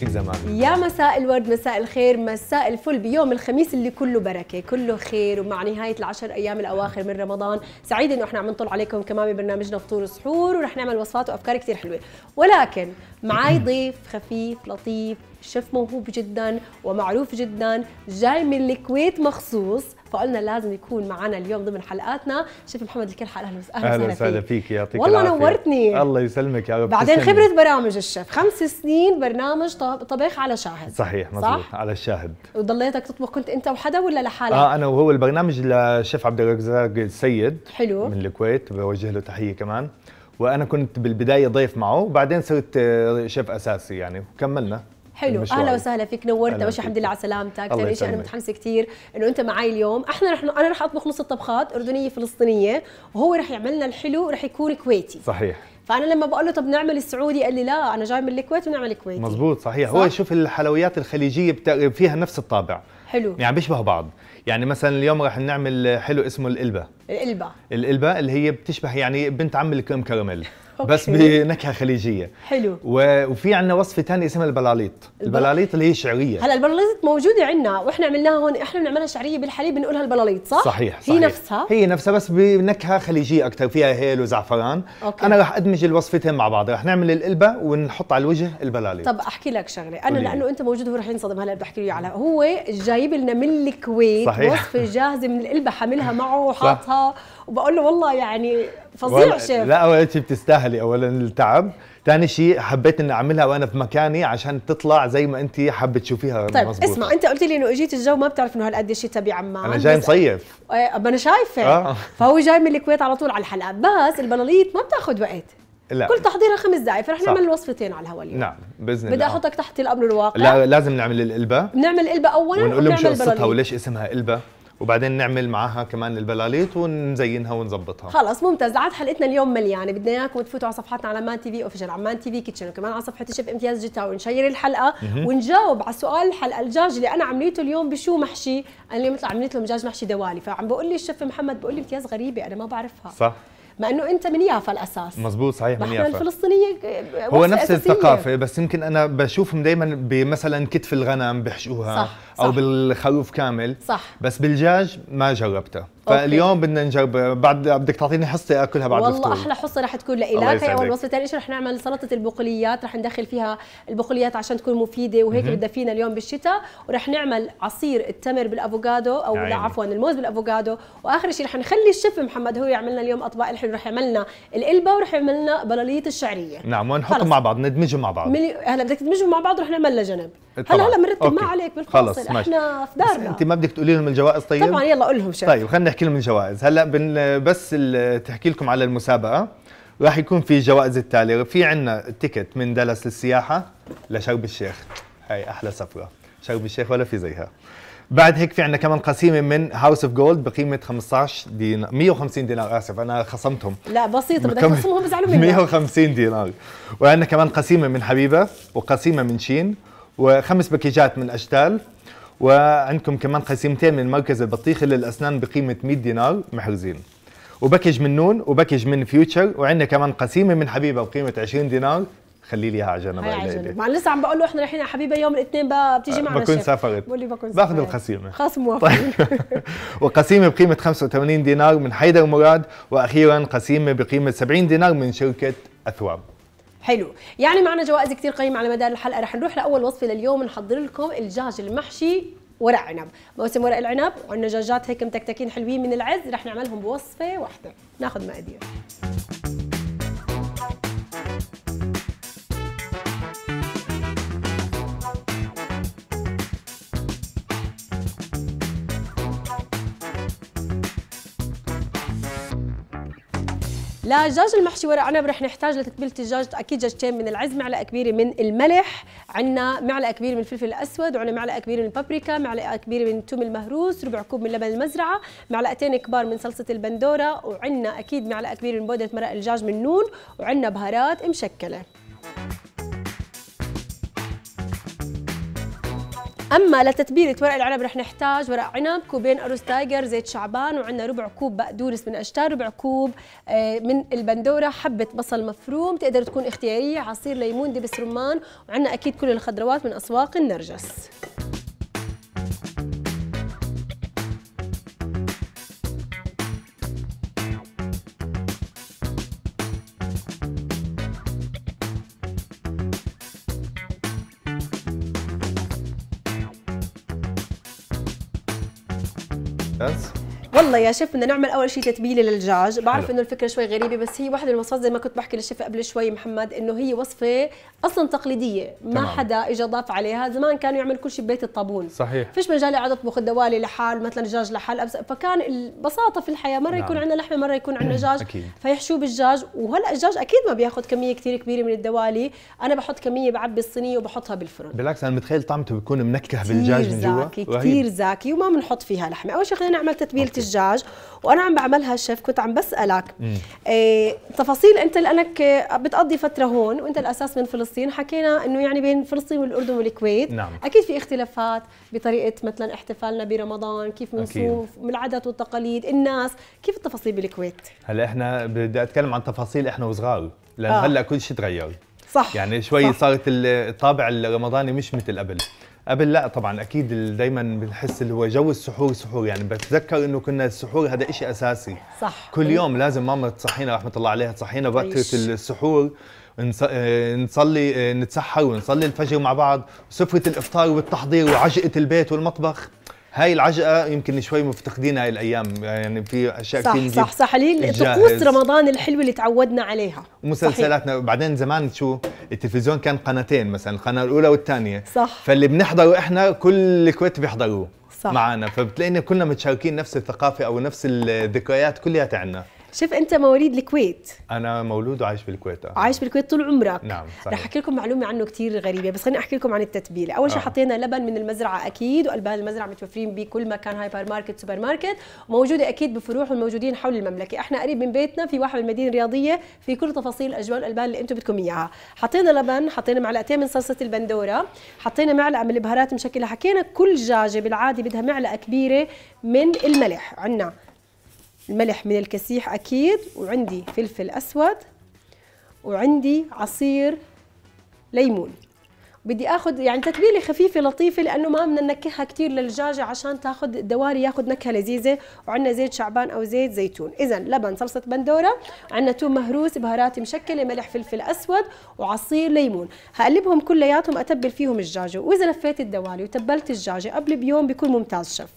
كثير زمان يا مساء الورد مساء الخير مساء الفل بيوم الخميس اللي كله بركه كله خير ومع نهايه العشر ايام الاواخر من رمضان سعيد انه احنا عم نطل عليكم كمان ببرنامجنا فطور وسحور ورح نعمل وصفات وافكار كثير حلوه ولكن معي ضيف خفيف لطيف شيف موهوب جدا ومعروف جدا جاي من الكويت مخصوص فقلنا لازم يكون معنا اليوم ضمن حلقاتنا شيف محمد الكلحة اهلا وسهلا اهلا وسهلا فيك يعطيك والله العافية. نورتني الله يسلمك يا رب بعدين خبره برامج الشيف خمس سنين برنامج طبخ على شاهد صحيح مظبوط صح؟ على الشاهد وضليتك تطبخ كنت انت وحدا ولا لحالك؟ اه انا وهو البرنامج للشيف عبد الرزاق السيد حلو من الكويت بوجه له تحيه كمان وانا كنت بالبدايه ضيف معه وبعدين صرت آه، شيف اساسي يعني وكملنا حلو اهلا وسهلا فيك نورت اول شيء الحمد لله على سلامتك ثاني شيء انا متحمسه كثير انه انت معي اليوم احنا رح انا رح اطبخ نص الطبخات اردنيه فلسطينيه وهو رح يعمل لنا الحلو رح يكون كويتي صحيح فانا لما بقول له طب نعمل السعودي قال لي لا انا جاي من الكويت ونعمل كويتي مزبوط صحيح صح؟ هو شوف الحلويات الخليجيه بتا... فيها نفس الطابع حلو يعني بيشبهوا بعض يعني مثلا اليوم راح نعمل حلو اسمه القلبه القلبه القلبه اللي هي بتشبه يعني بنت عم الكريم كراميل بس بنكهه خليجيه حلو وفي عندنا وصفه ثانيه اسمها البلاليط البلاليط اللي هي شعريه هلا البلاليط موجوده عندنا واحنا عملناها هون احنا بنعملها شعريه بالحليب بنقولها البلاليط صح صحيح, صحيح هي نفسها هي نفسها بس بنكهه خليجيه اكثر فيها هيل وزعفران أوكي. انا راح ادمج الوصفتين مع بعض راح نعمل القلبه ونحط على الوجه البلاليط طب احكي لك شغله انا لانه انت موجود هو راح ينصدم هلا بحكي له على هو جايب لنا من الكويت وصفه جاهزه من القلبه حاملها معه وحاطها وبقول له والله يعني فظيع شيف لا اول شيء بتستاهلي اولا التعب ثاني شيء حبيت اني اعملها وانا في مكاني عشان تطلع زي ما انت حابه تشوفيها طيب مزبوطة. اسمع انت قلت لي انه اجيت الجو ما بتعرف انه هالقد الشتاء بعمان انا جاي مصيف اما إيه، انا شايفه آه. فهو جاي من الكويت على طول على الحلقه بس البلاليط ما بتاخذ وقت لا كل تحضيرها خمس دقائق فرح نعمل وصفتين على الهواء اليوم نعم باذن الله بدي احطك تحت الامر الواقع لا لازم نعمل القلبه بنعمل القلبه اولا ونقول لهم شو قصتها وليش اسمها قلبه وبعدين نعمل معها كمان البلاليت ونزينها ونظبطها خلص ممتاز عاد حلقتنا اليوم مليانه بدنا اياكم تفوتوا على صفحتنا على مان تي في اوفيشال عمان تي في كيتشن وكمان على صفحه شيف امتياز جتا ونشير الحلقه ونجاوب على سؤال الحلقه الدجاج اللي انا عملته اليوم بشو محشي انا اليوم عملت لهم دجاج محشي دوالي فعم بقول لي الشيف محمد بقول لي امتياز غريبه انا ما بعرفها صح مع انه انت من يافا الاساس مزبوط صحيح من يافا الفلسطينيه آه، هو نفس أساسية. الثقافه بس يمكن انا بشوفهم دائما بمثلا كتف الغنم بحشوها صح. او صح. بالخروف كامل صح بس بالجاج ما جربته فاليوم بدنا نجرب بعد بدك تعطيني حصه اكلها بعد والله احلى حصه رح تكون لإلك هي اول وصفه ثاني شيء رح نعمل سلطه البقوليات رح ندخل فيها البقوليات عشان تكون مفيده وهيك بدها فينا اليوم بالشتاء ورح نعمل عصير التمر بالافوكادو او لا عفوا الموز بالافوكادو واخر شيء رح نخلي الشيف محمد هو يعمل لنا اليوم اطباق الحلو رح يعمل لنا القلبه ورح يعمل لنا بلاليه الشعريه نعم ونحطهم مع بعض ندمجهم مع بعض هلا بدك تدمجهم مع بعض رح نعمل لجنب هلا هلا بنرتب ما عليك بالفاصل احنا في دارنا انت ما بدك تقولي لهم الجوائز طيب طبعا يلا قول لهم شيء طيب خلينا نحكي لهم الجوائز هلا بن بس تحكي لكم على المسابقه راح يكون في جوائز التاليه في عندنا تيكت من دلس للسياحه لشرب الشيخ هاي احلى سفره شرب الشيخ ولا في زيها بعد هيك في عندنا كمان قسيمه من هاوس اوف جولد بقيمه 15 دينار 150 دينار اسف انا خصمتهم لا بسيط بدك تخصمهم بزعلوا مني 150 دينار وعندنا كمان قسيمه من حبيبه وقسيمه من شين وخمس بكيجات من أشتال وعندكم كمان قسيمتين من مركز البطيخ للأسنان بقيمة 100 دينار محرزين وباكج من نون وباكج من فيوتشر وعندنا كمان قسيمه من حبيبه بقيمه 20 دينار خلي لي اياها على جنب مع لسه عم بقول له احنا رايحين على حبيبه يوم الاثنين بقى بتيجي آه، معنا بكون سافرت بقول بكون سافرت باخذ القسيمه خلاص موافق طيب. وقسيمه بقيمه 85 دينار من حيدر مراد واخيرا قسيمه بقيمه 70 دينار من شركه اثواب حلو يعني معنا جوائز كثير قيمه على مدار الحلقه رح نروح لاول وصفه لليوم نحضر لكم الدجاج المحشي ورق عنب موسم ورق العنب وعندنا دجاجات هيك متكتكين حلوين من العز رح نعملهم بوصفه واحده ناخذ مقادير لدجاج المحشي ورق عنب رح نحتاج لتتبيله الدجاج اكيد دجاجتين من العز معلقه كبيره من الملح عندنا معلقه كبيره من الفلفل الاسود وعندنا معلقه كبيره من البابريكا معلقه كبيره من الثوم المهروس ربع كوب من لبن المزرعه معلقتين كبار من صلصه البندوره وعندنا اكيد معلقه كبيره من بودره مرق الدجاج من نون وعندنا بهارات مشكله اما لتتبيله ورق العنب رح نحتاج ورق عنب كوبين اروس تايجر زيت شعبان وعندنا ربع كوب بقدونس من اشتار ربع كوب آه، من البندوره حبه بصل مفروم تقدر تكون اختياريه عصير ليمون دبس رمان وعندنا اكيد كل الخضروات من اسواق النرجس يلا يا شيف بدنا نعمل اول شيء تتبيله للدجاج بعرف انه الفكره شوي غريبه بس هي واحده من الوصفات زي ما كنت بحكي للشيف قبل شوي محمد انه هي وصفه اصلا تقليديه ما تمام. حدا اجى ضاف عليها زمان كانوا يعمل كل شيء ببيت الطابون صحيح فيش مجال يقعد اطبخ الدوالي لحال مثلا دجاج لحال فكان البساطه في الحياه مره نعم. يكون عندنا لحمه مره يكون عندنا دجاج فيحشوه بالدجاج وهلا الدجاج اكيد ما بياخذ كميه كثير كبيره من الدوالي انا بحط كميه بعبي الصينيه وبحطها بالفرن بالعكس انا متخيل طعمته بيكون منكه بالدجاج من جوا كثير زاكي كثير زاكي وما بنحط فيها لحمه اول شيء خلينا نعمل تتبيله الدجاج الدجاج وانا عم بعملها شيف كنت عم بسالك إيه تفاصيل انت لانك بتقضي فتره هون وانت الاساس من فلسطين حكينا انه يعني بين فلسطين والاردن والكويت نعم. اكيد في اختلافات بطريقه مثلا احتفالنا برمضان كيف بنصوم العادات والتقاليد الناس كيف التفاصيل بالكويت هلا احنا بدي اتكلم عن تفاصيل احنا وصغار لانه آه. هلا كل شيء تغير صح يعني شوي صح. صارت الطابع الرمضاني مش مثل قبل قبل لا طبعا اكيد دايما بنحس اللي هو جو السحور سحور يعني بتذكر انه كنا السحور هذا شيء اساسي صح كل يوم لازم ماما تصحينا رحمه الله عليها تصحينا بكره السحور آه، نصلي آه، نتسحر ونصلي الفجر مع بعض سفره الافطار والتحضير وعجقه البيت والمطبخ هاي العجقه يمكن شوي مفتقدين هاي الايام يعني في اشياء صح كثير صح صح اللي طقوس رمضان الحلوه اللي تعودنا عليها ومسلسلاتنا صحيح. بعدين زمان شو التلفزيون كان قناتين مثلا القناه الاولى والثانيه صح فاللي بنحضره احنا كل الكويت بيحضروه معنا فبتلاقينا كلنا متشاركين نفس الثقافه او نفس الذكريات كلها عندنا شوف انت مواليد الكويت انا مولود وعايش بالكويت أه. عايش بالكويت طول عمرك نعم صحيح. رح احكي لكم معلومه عنه كثير غريبه بس خليني احكي لكم عن التتبيله اول شيء آه. حطينا لبن من المزرعه اكيد والبان المزرعه متوفرين بكل مكان هايبر ماركت سوبر ماركت وموجوده اكيد بفروع والموجودين حول المملكه احنا قريب من بيتنا في واحد بالمدينه الرياضيه في كل تفاصيل اجواء الالبان اللي انتم بدكم اياها حطينا لبن حطينا معلقتين من صلصه البندوره حطينا معلقه من البهارات مشكله حكينا كل جاجه بالعاده بدها معلقه كبيره من الملح عندنا الملح من الكسيح أكيد وعندي فلفل أسود وعندي عصير ليمون بدي اخذ يعني تتبيله خفيفه لطيفه لانه ما بدنا ننكهها كثير للدجاجه عشان تاخذ دواري ياخذ نكهه لذيذه وعندنا زيت شعبان او زيت زيتون اذا لبن صلصه بندوره عندنا توم مهروس بهارات مشكله ملح فلفل اسود وعصير ليمون هقلبهم كلياتهم اتبل فيهم الدجاجه واذا لفيت الدوالي وتبلت الدجاجه قبل بيوم بيكون ممتاز شف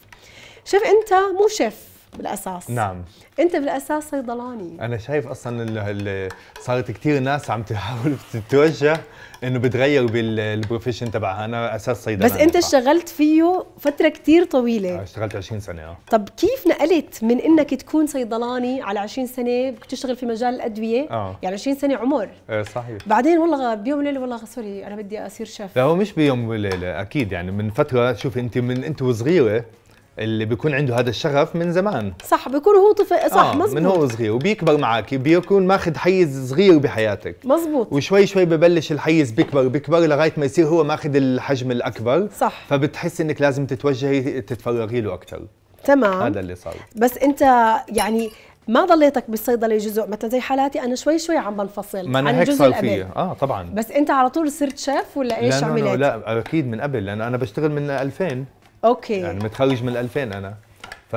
شف انت مو شف بالاساس نعم انت بالاساس صيدلاني انا شايف اصلا صارت كثير ناس عم تحاول تتوجه انه بتغير بالبروفيشن تبعها انا اساس صيدلاني بس انت اشتغلت فيه فتره كثير طويله آه، اشتغلت 20 سنه اه طب كيف نقلت من انك تكون صيدلاني على 20 سنه بتشتغل تشتغل في مجال الادويه آه. يعني 20 سنه عمر آه صحيح بعدين والله بيوم وليله والله سوري انا بدي اصير شيف لا هو مش بيوم وليله اكيد يعني من فتره شوفي انت من انت وصغيره اللي بيكون عنده هذا الشغف من زمان صح بيكون هو طفل صح آه مزبوط من هو صغير وبيكبر معك بيكون ماخذ حيز صغير بحياتك مزبوط وشوي شوي ببلش الحيز بيكبر بيكبر لغايه ما يصير هو ماخذ الحجم الاكبر صح فبتحس انك لازم تتوجهي تتفرغي له اكثر تمام هذا اللي صار بس انت يعني ما ضليتك بالصيدله جزء مثلا زي حالاتي انا شوي شوي عم بنفصل ما انا هيك صار فيي اه طبعا بس انت على طول صرت شيف ولا ايش لا عملت؟ لا لا اكيد من قبل لانه انا بشتغل من 2000 اوكي يعني متخرج من 2000 انا ف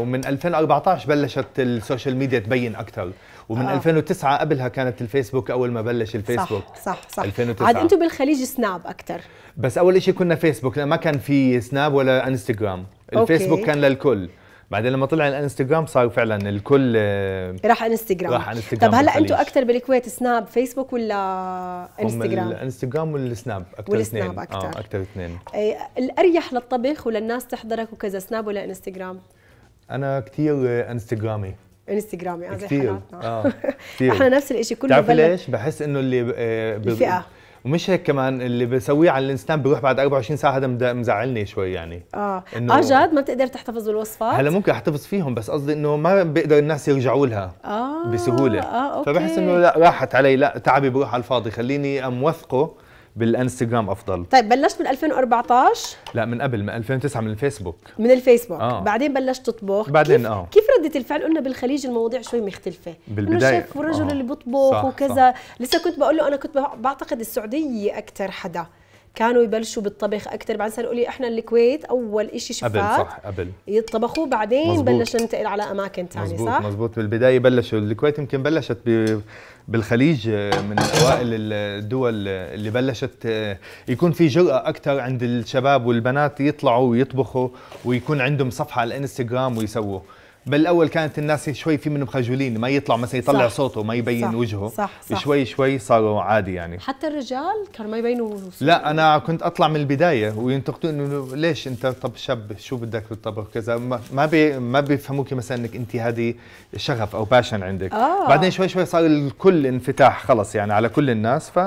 ومن 2014 بلشت السوشيال ميديا تبين اكثر ومن آه. 2009 قبلها كانت الفيسبوك اول ما بلش الفيسبوك صح صح صح 2009 عاد انتم بالخليج سناب اكثر بس اول شيء كنا فيسبوك لا ما كان في سناب ولا انستغرام الفيسبوك أوكي. كان للكل بعدين لما طلع الانستغرام صار فعلا الكل آه، راح انستغرام راح انستغرام طب هلا انتم اكثر بالكويت سناب فيسبوك ولا انستغرام؟ الانستغرام والسناب اكثر والسناب اثنين اكثر اه اكثر اثنين إيه، الاريح للطبخ وللناس تحضرك وكذا سناب ولا انستغرام؟ انا كثير انستغرامي انستغرامي اه كثير اه كثير احنا نفس الشيء كله بتعرفي ليش؟ بحس انه اللي الفئه ومش هيك كمان اللي بسويه على الانستان بيروح بعد 24 ساعه هذا مزعلني شوي يعني اه اه جد ما بتقدر تحتفظ بالوصفات هلا ممكن احتفظ فيهم بس قصدي انه ما بيقدر الناس يرجعوا لها آه بسهوله اه اوكي فبحس انه لا راحت علي لا تعبي بروح على الفاضي خليني اموثقه بالانستغرام افضل طيب بلشت من 2014 لا من قبل من 2009 من الفيسبوك من الفيسبوك آه. بعدين بلشت تطبخ بعدين كيف آه. كيف ردة الفعل قلنا بالخليج المواضيع شوي مختلفه بالبدايه انه شيف والرجل آه. اللي بيطبخ صح وكذا صح. لسه كنت بقول له انا كنت بعتقد السعوديه اكثر حدا كانوا يبلشوا بالطبخ اكثر بعدين صاروا لي احنا الكويت اول شيء شفاه قبل صح قبل يطبخوا بعدين بلشنا ننتقل على اماكن ثانيه صح مزبوط مزبوط بالبدايه بلشوا الكويت يمكن بلشت ب بالخليج آه، من اوائل الدول اللي بلشت آه، يكون في جرأة اكثر عند الشباب والبنات يطلعوا ويطبخوا ويكون عندهم صفحة على الانستغرام ويسووا بالاول كانت الناس شوي في منهم خجولين ما يطلع مثلا يطلع صح صوته ما يبين صح وجهه صح صح شوي شوي صاروا عادي يعني حتى الرجال كانوا ما يبينوا وجهه لا انا كنت اطلع من البدايه وينتقدوا انه ليش انت طب شاب شو بدك بالطبخ كذا ما بي ما بيفهموكي مثلا انك انت هذه شغف او باشن عندك آه. بعدين شوي شوي صار الكل انفتاح خلص يعني على كل الناس ف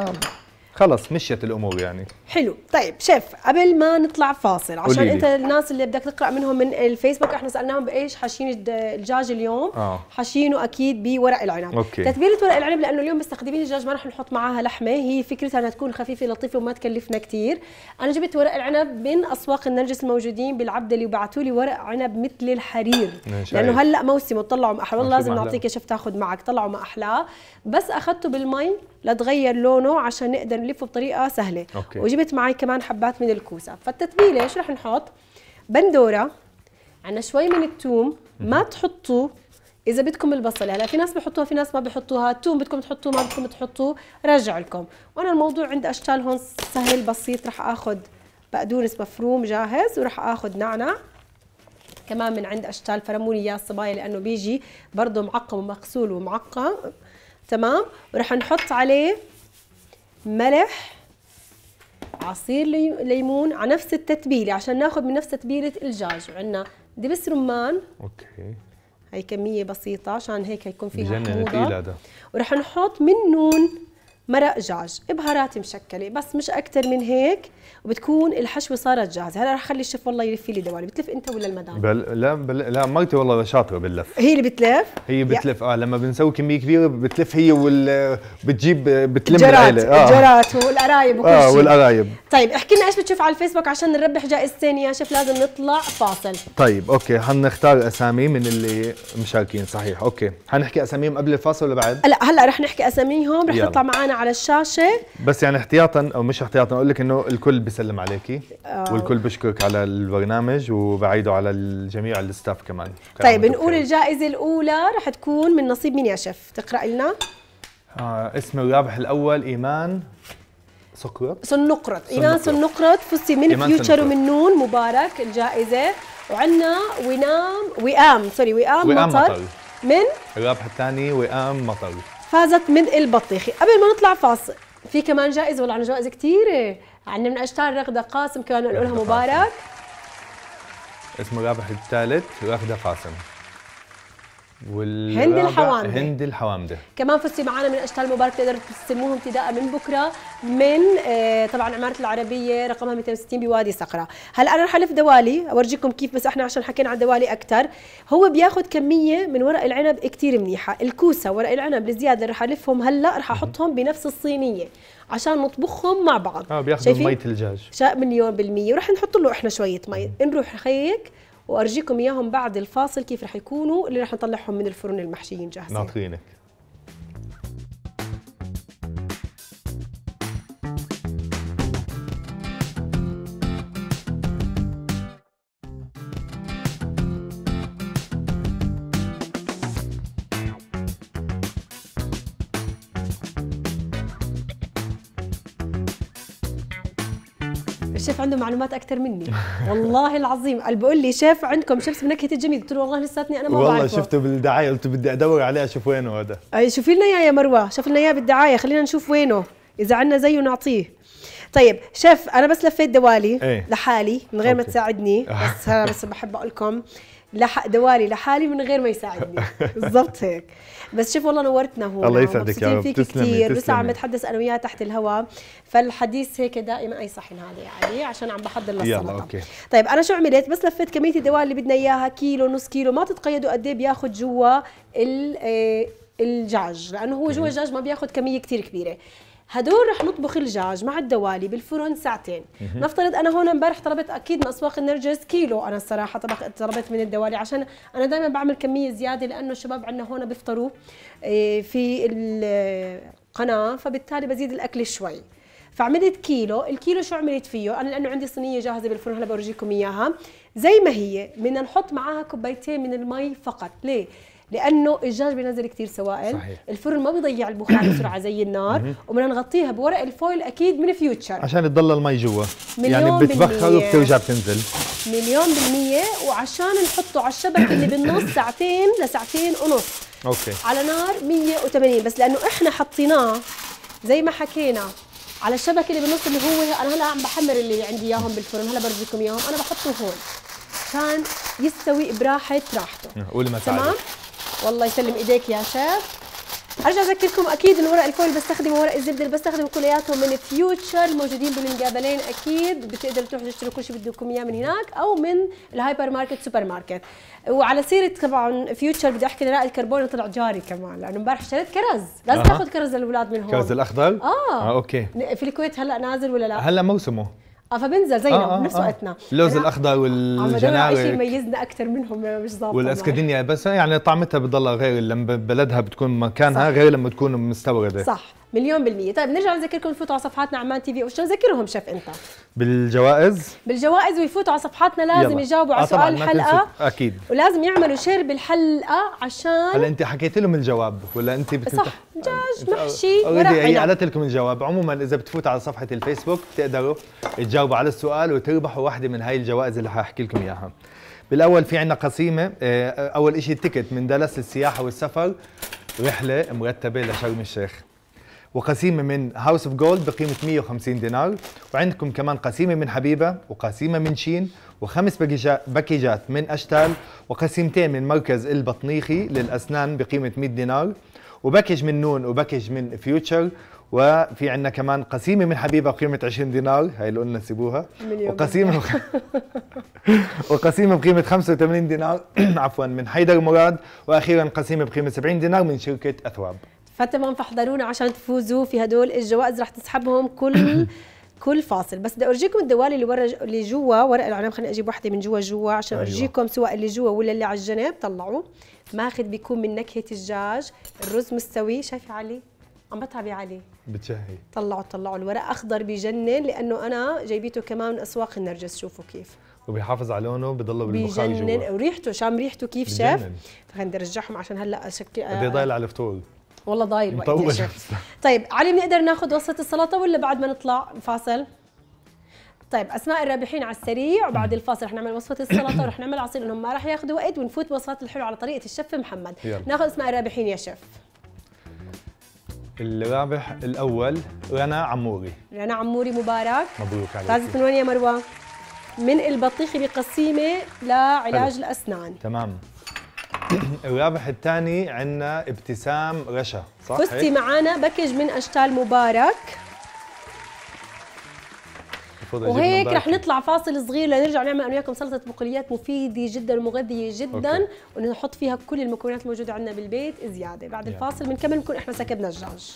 خلص مشيت الامور يعني حلو طيب شيف قبل ما نطلع فاصل عشان انت الناس اللي بدك تقرا منهم من الفيسبوك احنا سالناهم بايش حاشين الدجاج اليوم آه. حاشينه اكيد بورق العنب أوكي. تتبيله ورق العنب لانه اليوم مستخدمين الدجاج ما رح نحط معاها لحمه هي فكرتها انها تكون خفيفه لطيفه وما تكلفنا كثير انا جبت ورق العنب من اسواق النرجس الموجودين بالعبدلي وبعثوا لي ورق عنب مثل الحرير لانه طيب. هلا موسمه طلعوا ما احلاه والله لازم نعطيك يا شيف تاخذ معك طلعوا ما احلاه بس اخذته بالمي لتغير لونه عشان نقدر نلفه بطريقه سهله أوكي. وجبت معي كمان حبات من الكوسه فالتتبيله ايش رح نحط بندوره عندنا شوي من الثوم ما تحطوا اذا بدكم البصل هلا في ناس بحطوها في ناس ما بحطوها الثوم بدكم تحطوه ما بدكم تحطوه رجع لكم وانا الموضوع عند اشتال هون سهل بسيط رح اخذ بقدونس مفروم جاهز ورح اخذ نعنع كمان من عند اشتال فرموني اياه الصبايا لانه بيجي برضه معقم ومغسول ومعقم تمام ورح نحط عليه ملح عصير ليمون على نفس التتبيله عشان ناخذ من نفس تتبيله الدجاج وعندنا دبس رمان اوكي هي كميه بسيطه عشان هيك يكون فيها حموضه ورح نحط من نون مرق جاج بهارات مشكله بس مش اكثر من هيك وبتكون الحشوه صارت جاهزه هلا رح اخلي الشيف والله يلف لي دوالي بتلف انت ولا المدام بل... لا بل... لا مرتي والله شاطره باللف هي اللي بتلف هي بتلف يأ. اه لما بنسوي كميه كبيره بتلف هي وال بتجيب بتلم الجرات. العيله اه الجرات والقرايب وكل آه، شيء اه والقرايب طيب احكي لنا ايش بتشوف على الفيسبوك عشان نربح جائزتين يا شيف لازم نطلع فاصل طيب اوكي حنختار اسامي من اللي مشاركين صحيح اوكي حنحكي اساميهم قبل الفاصل ولا بعد؟ لا هلا رح نحكي اساميهم رح يلا. تطلع معنا على الشاشه بس يعني احتياطا او مش احتياطا اقول لك انه الكل بيسلم عليكي آه. والكل بشكرك على البرنامج وبعيده على الجميع الستاف كمان طيب نقول الجائزه الاولى رح تكون من نصيب مين يا شيف تقرا لنا آه اسم الرابح الاول ايمان سقرط سنقرط ايمان سنقرط فزتي من فيوتشر ومن نون مبارك الجائزه وعندنا ونام وئام سوري وئام مطر, مطر من الرابح الثاني وئام مطر فازت من البطيخي قبل ما نطلع فاصل في كمان جائزه ولا عنا جوائز كثيره عندنا من اشتار رغده قاسم كمان نقول لها مبارك اسمه الرابح الثالث رغده قاسم هند الحوامده هند الحوامده كمان فزتي معنا من اشتال مبارك تقدر تسموهم ابتداء من بكره من آه، طبعا عماره العربيه رقمها 260 بوادي صقرة هلا انا رح الف دوالي اورجيكم كيف بس احنا عشان حكينا عن دوالي اكثر هو بياخذ كميه من ورق العنب كثير منيحه الكوسه ورق العنب الزياده اللي رح الفهم هلا رح احطهم بنفس الصينيه عشان نطبخهم مع بعض اه بياخذوا ميه الدجاج شاء مليون بالمية ورح نحط له احنا شويه مي نروح خيك وارجيكم اياهم بعد الفاصل كيف رح يكونوا اللي رح نطلعهم من الفرن المحشيين جاهزين ناطرينك الشيف عنده معلومات اكثر مني والله العظيم قال بقول لي شيف عندكم شيبس بنكهه الجميل قلت له والله لساتني انا ما والله بعرفه والله شفته بالدعايه قلت بدي ادور عليه اشوف وينه هذا اي شوفي لنا اياه يا مروه شوف لنا اياه بالدعايه خلينا نشوف وينه اذا عندنا زيه نعطيه طيب شيف انا بس لفيت دوالي ايه؟ لحالي من غير أوكي. ما تساعدني بس انا بس بحب اقول لكم لح... دوالي لحالي من غير ما يساعدني بالضبط هيك بس شوف والله نورتنا هون الله يعني يسعدك يا رب فيك كثير لسه عم بتحدث انا وياها تحت الهواء فالحديث هيك دائما اي صحن هذا يا علي عشان عم بحضر للسلطه طيب انا شو عملت بس لفيت كميه الدواء اللي بدنا اياها كيلو نص كيلو ما تتقيدوا قد ايه بياخذ جوا آه، الجعج لانه هو جوا الجعج ما بياخذ كميه كثير كبيره هدول رح نطبخ الجاج مع الدوالي بالفرن ساعتين نفترض انا هون امبارح طلبت اكيد من اسواق النرجس كيلو انا الصراحه طبخ طلبت من الدوالي عشان انا دائما بعمل كميه زياده لانه الشباب عندنا هون بيفطروا إيه، في القناه فبالتالي بزيد الاكل شوي فعملت كيلو الكيلو شو عملت فيه انا لانه عندي صينيه جاهزه بالفرن هلا بورجيكم اياها زي ما هي بدنا نحط معاها كوبايتين من المي فقط ليه لانه الجاج بينزل كثير سوائل صحيح. الفرن ما بيضيع البخار بسرعه زي النار وبدنا نغطيها بورق الفويل اكيد من فيوتشر عشان تضل المي جوا يعني بتبخر وبترجع بتنزل مليون بالمية وعشان نحطه على الشبك اللي بالنص ساعتين لساعتين ونص اوكي على نار 180 بس لانه احنا حطيناه زي ما حكينا على الشبكه اللي بالنص اللي هو انا هلا عم بحمر اللي عندي اياهم بالفرن هلا برجيكم اياهم انا بحطه هون عشان يستوي براحه راحته أه، قولي ما تمام والله يسلم ايديك يا شيف ارجع اذكركم اكيد ورق الفويل اللي بستخدمه ورق الزبده اللي بستخدمه كلياتهم من فيوتشر موجودين بالمقابلين اكيد بتقدروا تروحوا تشتروا كل شيء بدكم اياه من هناك او من الهايبر ماركت سوبر ماركت وعلى سيره طبعا فيوتشر بدي احكي رائد الكربون طلع جاري كمان لانه امبارح اشتريت كرز لازم آه. تاخذ كرز للاولاد من هون كرز الاخضر آه. اه اوكي في الكويت هلا نازل ولا لا هلا موسمه اه فبنزل زينا آه آه بنفس آه. وقتنا اللوز يعني الاخضر والجناوي آه، شيء يميزنا اكثر منهم مش ظابط والاسكندنيه بس يعني طعمتها بتضلها غير لما بلدها بتكون مكانها صح. غير لما تكون مستورده صح مليون بالمية طيب نرجع نذكركم تفوتوا على صفحاتنا عمان تي في وشو ذكرهم شف انت بالجوائز بالجوائز ويفوتوا على صفحاتنا لازم يلا. يجاوبوا آه، على سؤال الحلقة اكيد ولازم يعملوا شير بالحلقة عشان هلا انت حكيت لهم الجواب ولا انت بت... صح دجاج محشي ورق هي يعني قالت لكم الجواب عموما اذا بتفوت على صفحة الفيسبوك بتقدروا تجاوبوا على السؤال وتربحوا واحدة من هاي الجوائز اللي حاحكي لكم اياها بالاول في عندنا قسيمه آه، اول شيء التيكت من دلس للسياحه والسفر رحله مرتبه لشرم الشيخ وقسيمة من هاوس اوف جولد بقيمة 150 دينار وعندكم كمان قسيمة من حبيبة وقسيمة من شين وخمس باكيجات من أشتال وقسيمتين من مركز البطنيخي للأسنان بقيمة 100 دينار وباكج من نون وباكج من فيوتشر وفي عندنا كمان قسيمه من حبيبه بقيمة 20 دينار هاي اللي قلنا سيبوها وقسيمه وقسيمه بقيمه 85 دينار عفوا من حيدر مراد واخيرا قسيمه بقيمه 70 دينار من شركه اثواب فتمام فاحضرونا عشان تفوزوا في هدول الجوائز رح تسحبهم كل كل فاصل بس بدي اورجيكم الدوالي اللي ورا اللي جوا ورق العنب خليني اجيب وحده من جوا جوا عشان أيوة. اورجيكم سواء اللي جوا ولا اللي على الجنب طلعوه ماخذ بيكون من نكهه الدجاج الرز مستوي شايفه علي عم بتعب يا علي بتشهي طلعوا طلعوا الورق اخضر بجنن لانه انا جايبيته كمان من اسواق النرجس شوفوا كيف وبيحافظ على لونه بضله بالمخاج جوا وريحته شام ريحته كيف شاف خلينا نرجعهم عشان هلا شكل قد ضايل على الفطور والله ضايل وقت يا شيخ طيب علي بنقدر ناخذ وصفه السلطه ولا بعد ما نطلع فاصل؟ طيب اسماء الرابحين على السريع وبعد الفاصل رح نعمل وصفه السلطه ورح نعمل عصير انهم ما رح ياخذوا وقت ونفوت وصفات الحلوه على طريقه الشف محمد يلا. ناخذ اسماء الرابحين يا شيف الرابح الاول رنا عموري رنا عموري مبارك مبروك عليك فازت من وين يا مروه من البطيخ بقسيمه لعلاج حلو. الاسنان تمام الرابح الثاني عندنا ابتسام رشا صح فزتي معانا باكج من اشتال مبارك وهيك رح نطلع فاصل صغير لنرجع نعمل انا وياكم سلطه بقوليات مفيده جدا ومغذيه جدا أوكي. ونحط فيها كل المكونات الموجوده عندنا بالبيت زياده بعد يعني. الفاصل بنكمل نكون احنا سكبنا الدجاج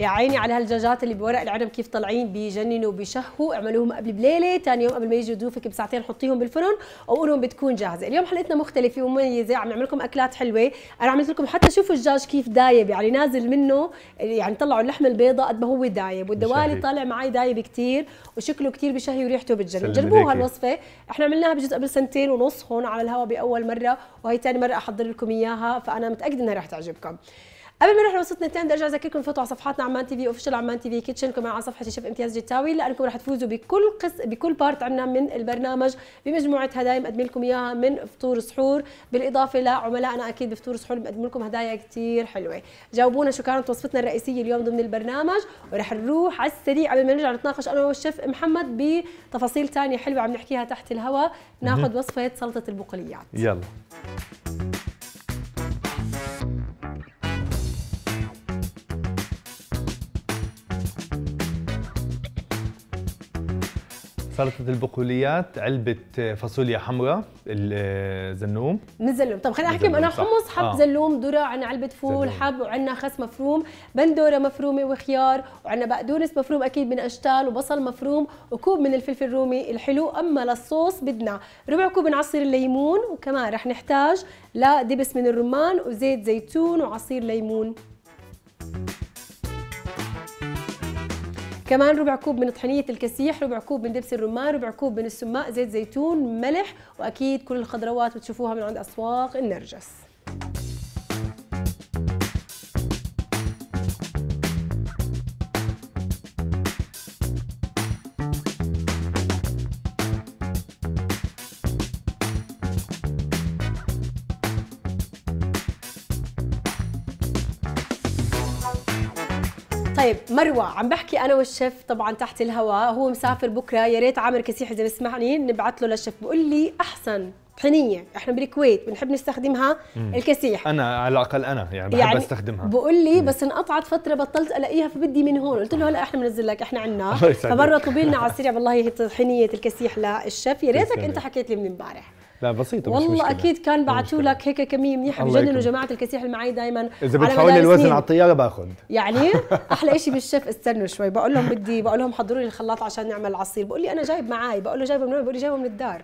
يا عيني على هالدجاجات اللي بورق العنب كيف طالعين بجننوا بشهوا اعملوهم قبل بليله ثاني يوم قبل ما يجوا ضيوفك بساعتين حطيهم بالفرن وقولهم بتكون جاهزه اليوم حلقتنا مختلفه ومميزه عم نعمل لكم اكلات حلوه انا عملت لكم حتى شوفوا الدجاج كيف دايب يعني نازل منه يعني طلعوا اللحم البيضاء قد ما هو دايب والدوالي طالع معي دايب كثير وشكله كثير بشهي وريحته بتجنن جربوها هالوصفه احنا عملناها بجوز قبل سنتين ونص هون على الهواء باول مره وهي ثاني مره احضر لكم اياها فانا متاكده انها رح تعجبكم قبل ما نروح لوسطنا الثاني بدي ارجع اذكركم فوتوا على صفحاتنا عمان تي في اوفيشال عمان تي في كيتشن كمان على صفحه شيف امتياز جتاوي لانكم رح تفوزوا بكل قص بكل بارت عنا من البرنامج بمجموعه هدايا مقدمين لكم اياها من فطور سحور بالاضافه لعملائنا اكيد بفطور سحور مقدمين لكم هدايا كثير حلوه جاوبونا شو كانت وصفتنا الرئيسيه اليوم ضمن البرنامج ورح نروح على السريع قبل ما نرجع نتناقش انا والشيف محمد بتفاصيل ثانيه حلوه عم نحكيها تحت الهواء ناخذ وصفه سلطه البقوليات يلا سلطه البقوليات علبه فاصوليا حمراء الزنوم من طب خليني احكي انا حمص حب آه. زلوم ذره عنا علبه فول زلوم. حب وعنا خس مفروم بندوره مفرومه وخيار وعنا بقدونس مفروم اكيد من اشتال وبصل مفروم وكوب من الفلفل الرومي الحلو اما للصوص بدنا ربع كوب من عصير الليمون وكمان رح نحتاج لدبس من الرمان وزيت زيتون وعصير ليمون كمان ربع كوب من طحينيه الكسيح ربع كوب من دبس الرمان ربع كوب من السماء زيت زيتون ملح واكيد كل الخضروات بتشوفوها من عند اسواق النرجس طيب مروه عم بحكي انا والشيف طبعا تحت الهواء هو مسافر بكره يا ريت عامر كسيح اذا بسمعني نبعث له للشيف بقول لي احسن طحينيه احنا بالكويت بنحب نستخدمها مم. الكسيح انا على الاقل انا يعني بحب يعني استخدمها بقول لي مم. بس انقطعت فتره بطلت الاقيها فبدي من هون قلت له هلا احنا بننزل لك احنا عنا فمره طبي على السريع والله طحينيه الكسيح للشيف يا ريتك انت حكيت لي من امبارح لا بسيطة مش والله مشكلة. أكيد كان بعثوا لك هيك كمية منيحة بجنن وجماعة الكسيح اللي معي دائما إذا بتحول الوزن على الطيارة باخذ يعني أحلى شيء بالشيف استنوا شوي بقول لهم بدي بقول لهم حضروا لي الخلاط عشان نعمل عصير بقول لي أنا جايب معي بقول له جايبه من وين بقول لي جايبه من الدار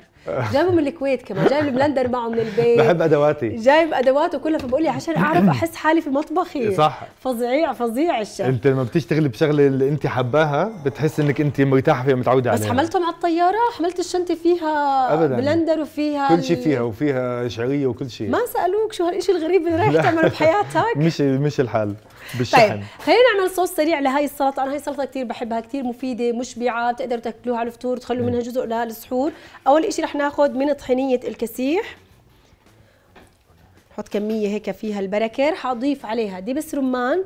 جايبه من الكويت كمان جايب البلندر معه من البيت بحب ادواتي جايب ادواته كلها فبقول لي عشان اعرف احس حالي في مطبخي صح فظيع فظيع الشيء انت لما بتشتغلي بشغله اللي انت حباها بتحس انك انت مرتاحه فيها متعوده عليها بس حملتهم على الطياره حملت الشنطه فيها أبداً. بلندر وفيها كل شيء فيها وفيها شعريه وكل شيء ما سالوك شو هالشيء الغريب اللي رايح تعمله بحياتك مش مش الحال بالشحن طيب خلينا نعمل صوص سريع لهي السلطه انا هي السلطه كثير بحبها كثير مفيده مشبعه بتقدروا تاكلوها على الفطور وتخلوا منها جزء للسحور اول شيء رح ناخذ من طحينيه الكسيح نحط كميه هيك فيها البركه رح اضيف عليها دبس رمان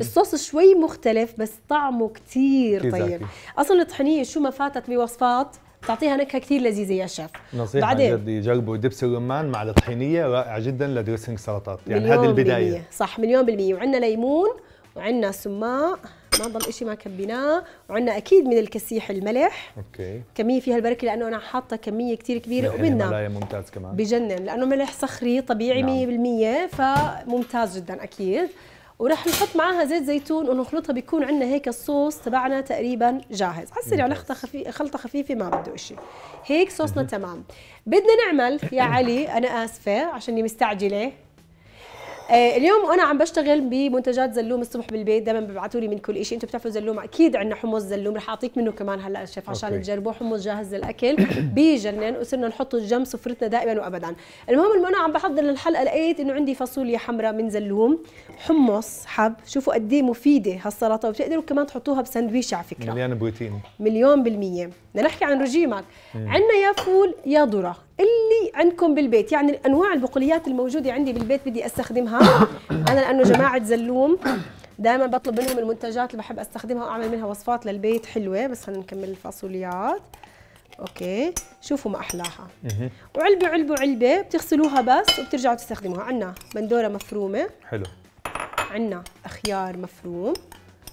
الصوص شوي مختلف بس طعمه كثير طيب اصلا الطحينيه شو ما فاتت بوصفات بتعطيها نكهه كثير لذيذه يا شيف نصيحه بعدين جد يجربوا دبس الرمان مع الطحينيه رائع جدا لدريسنج سلطات يعني هذه البدايه بالمية. صح مليون بالمية وعندنا ليمون وعندنا سماق ما ضل شيء ما كبيناه وعندنا اكيد من الكسيح الملح اوكي كميه فيها البركه لانه انا حاطه كميه كثير كبيره ومنا ممتاز كمان بجنن لانه ملح صخري طبيعي نعم. 100% فممتاز جدا اكيد وراح نحط معاها زيت زيتون ونخلطها بيكون عندنا هيك الصوص تبعنا تقريبا جاهز على السريع خلطه خفيفه خلطه خفيفه ما بده شيء هيك صوصنا تمام بدنا نعمل يا علي انا اسفه عشاني مستعجله آه، اليوم انا عم بشتغل بمنتجات زلوم الصبح بالبيت دائما ببعثوا لي من كل شيء انتم بتعرفوا زلوم اكيد عندنا حمص زلوم رح اعطيك منه كمان هلا شيف عشان تجربوا حمص جاهز للاكل بيجنن وصرنا نحطه جنب سفرتنا دائما وابدا المهم انه انا عم بحضر الحلقه لقيت انه عندي فاصوليا حمراء من زلوم حمص حب شوفوا قد ايه مفيده هالسلطه وبتقدروا كمان تحطوها بسندويش على فكره مليانه بروتين مليون بالميه بدنا نحكي عن رجيمك عندنا يا فول يا ذره اللي عندكم بالبيت يعني انواع البقوليات الموجوده عندي بالبيت بدي استخدمها انا لانه جماعه زلوم دائما بطلب منهم المنتجات اللي بحب استخدمها واعمل منها وصفات للبيت حلوه بس خلينا نكمل الفاصوليات اوكي شوفوا ما احلاها وعلبه علبه علبه بتغسلوها بس وبترجعوا تستخدموها عندنا بندوره مفرومه حلو عندنا خيار مفروم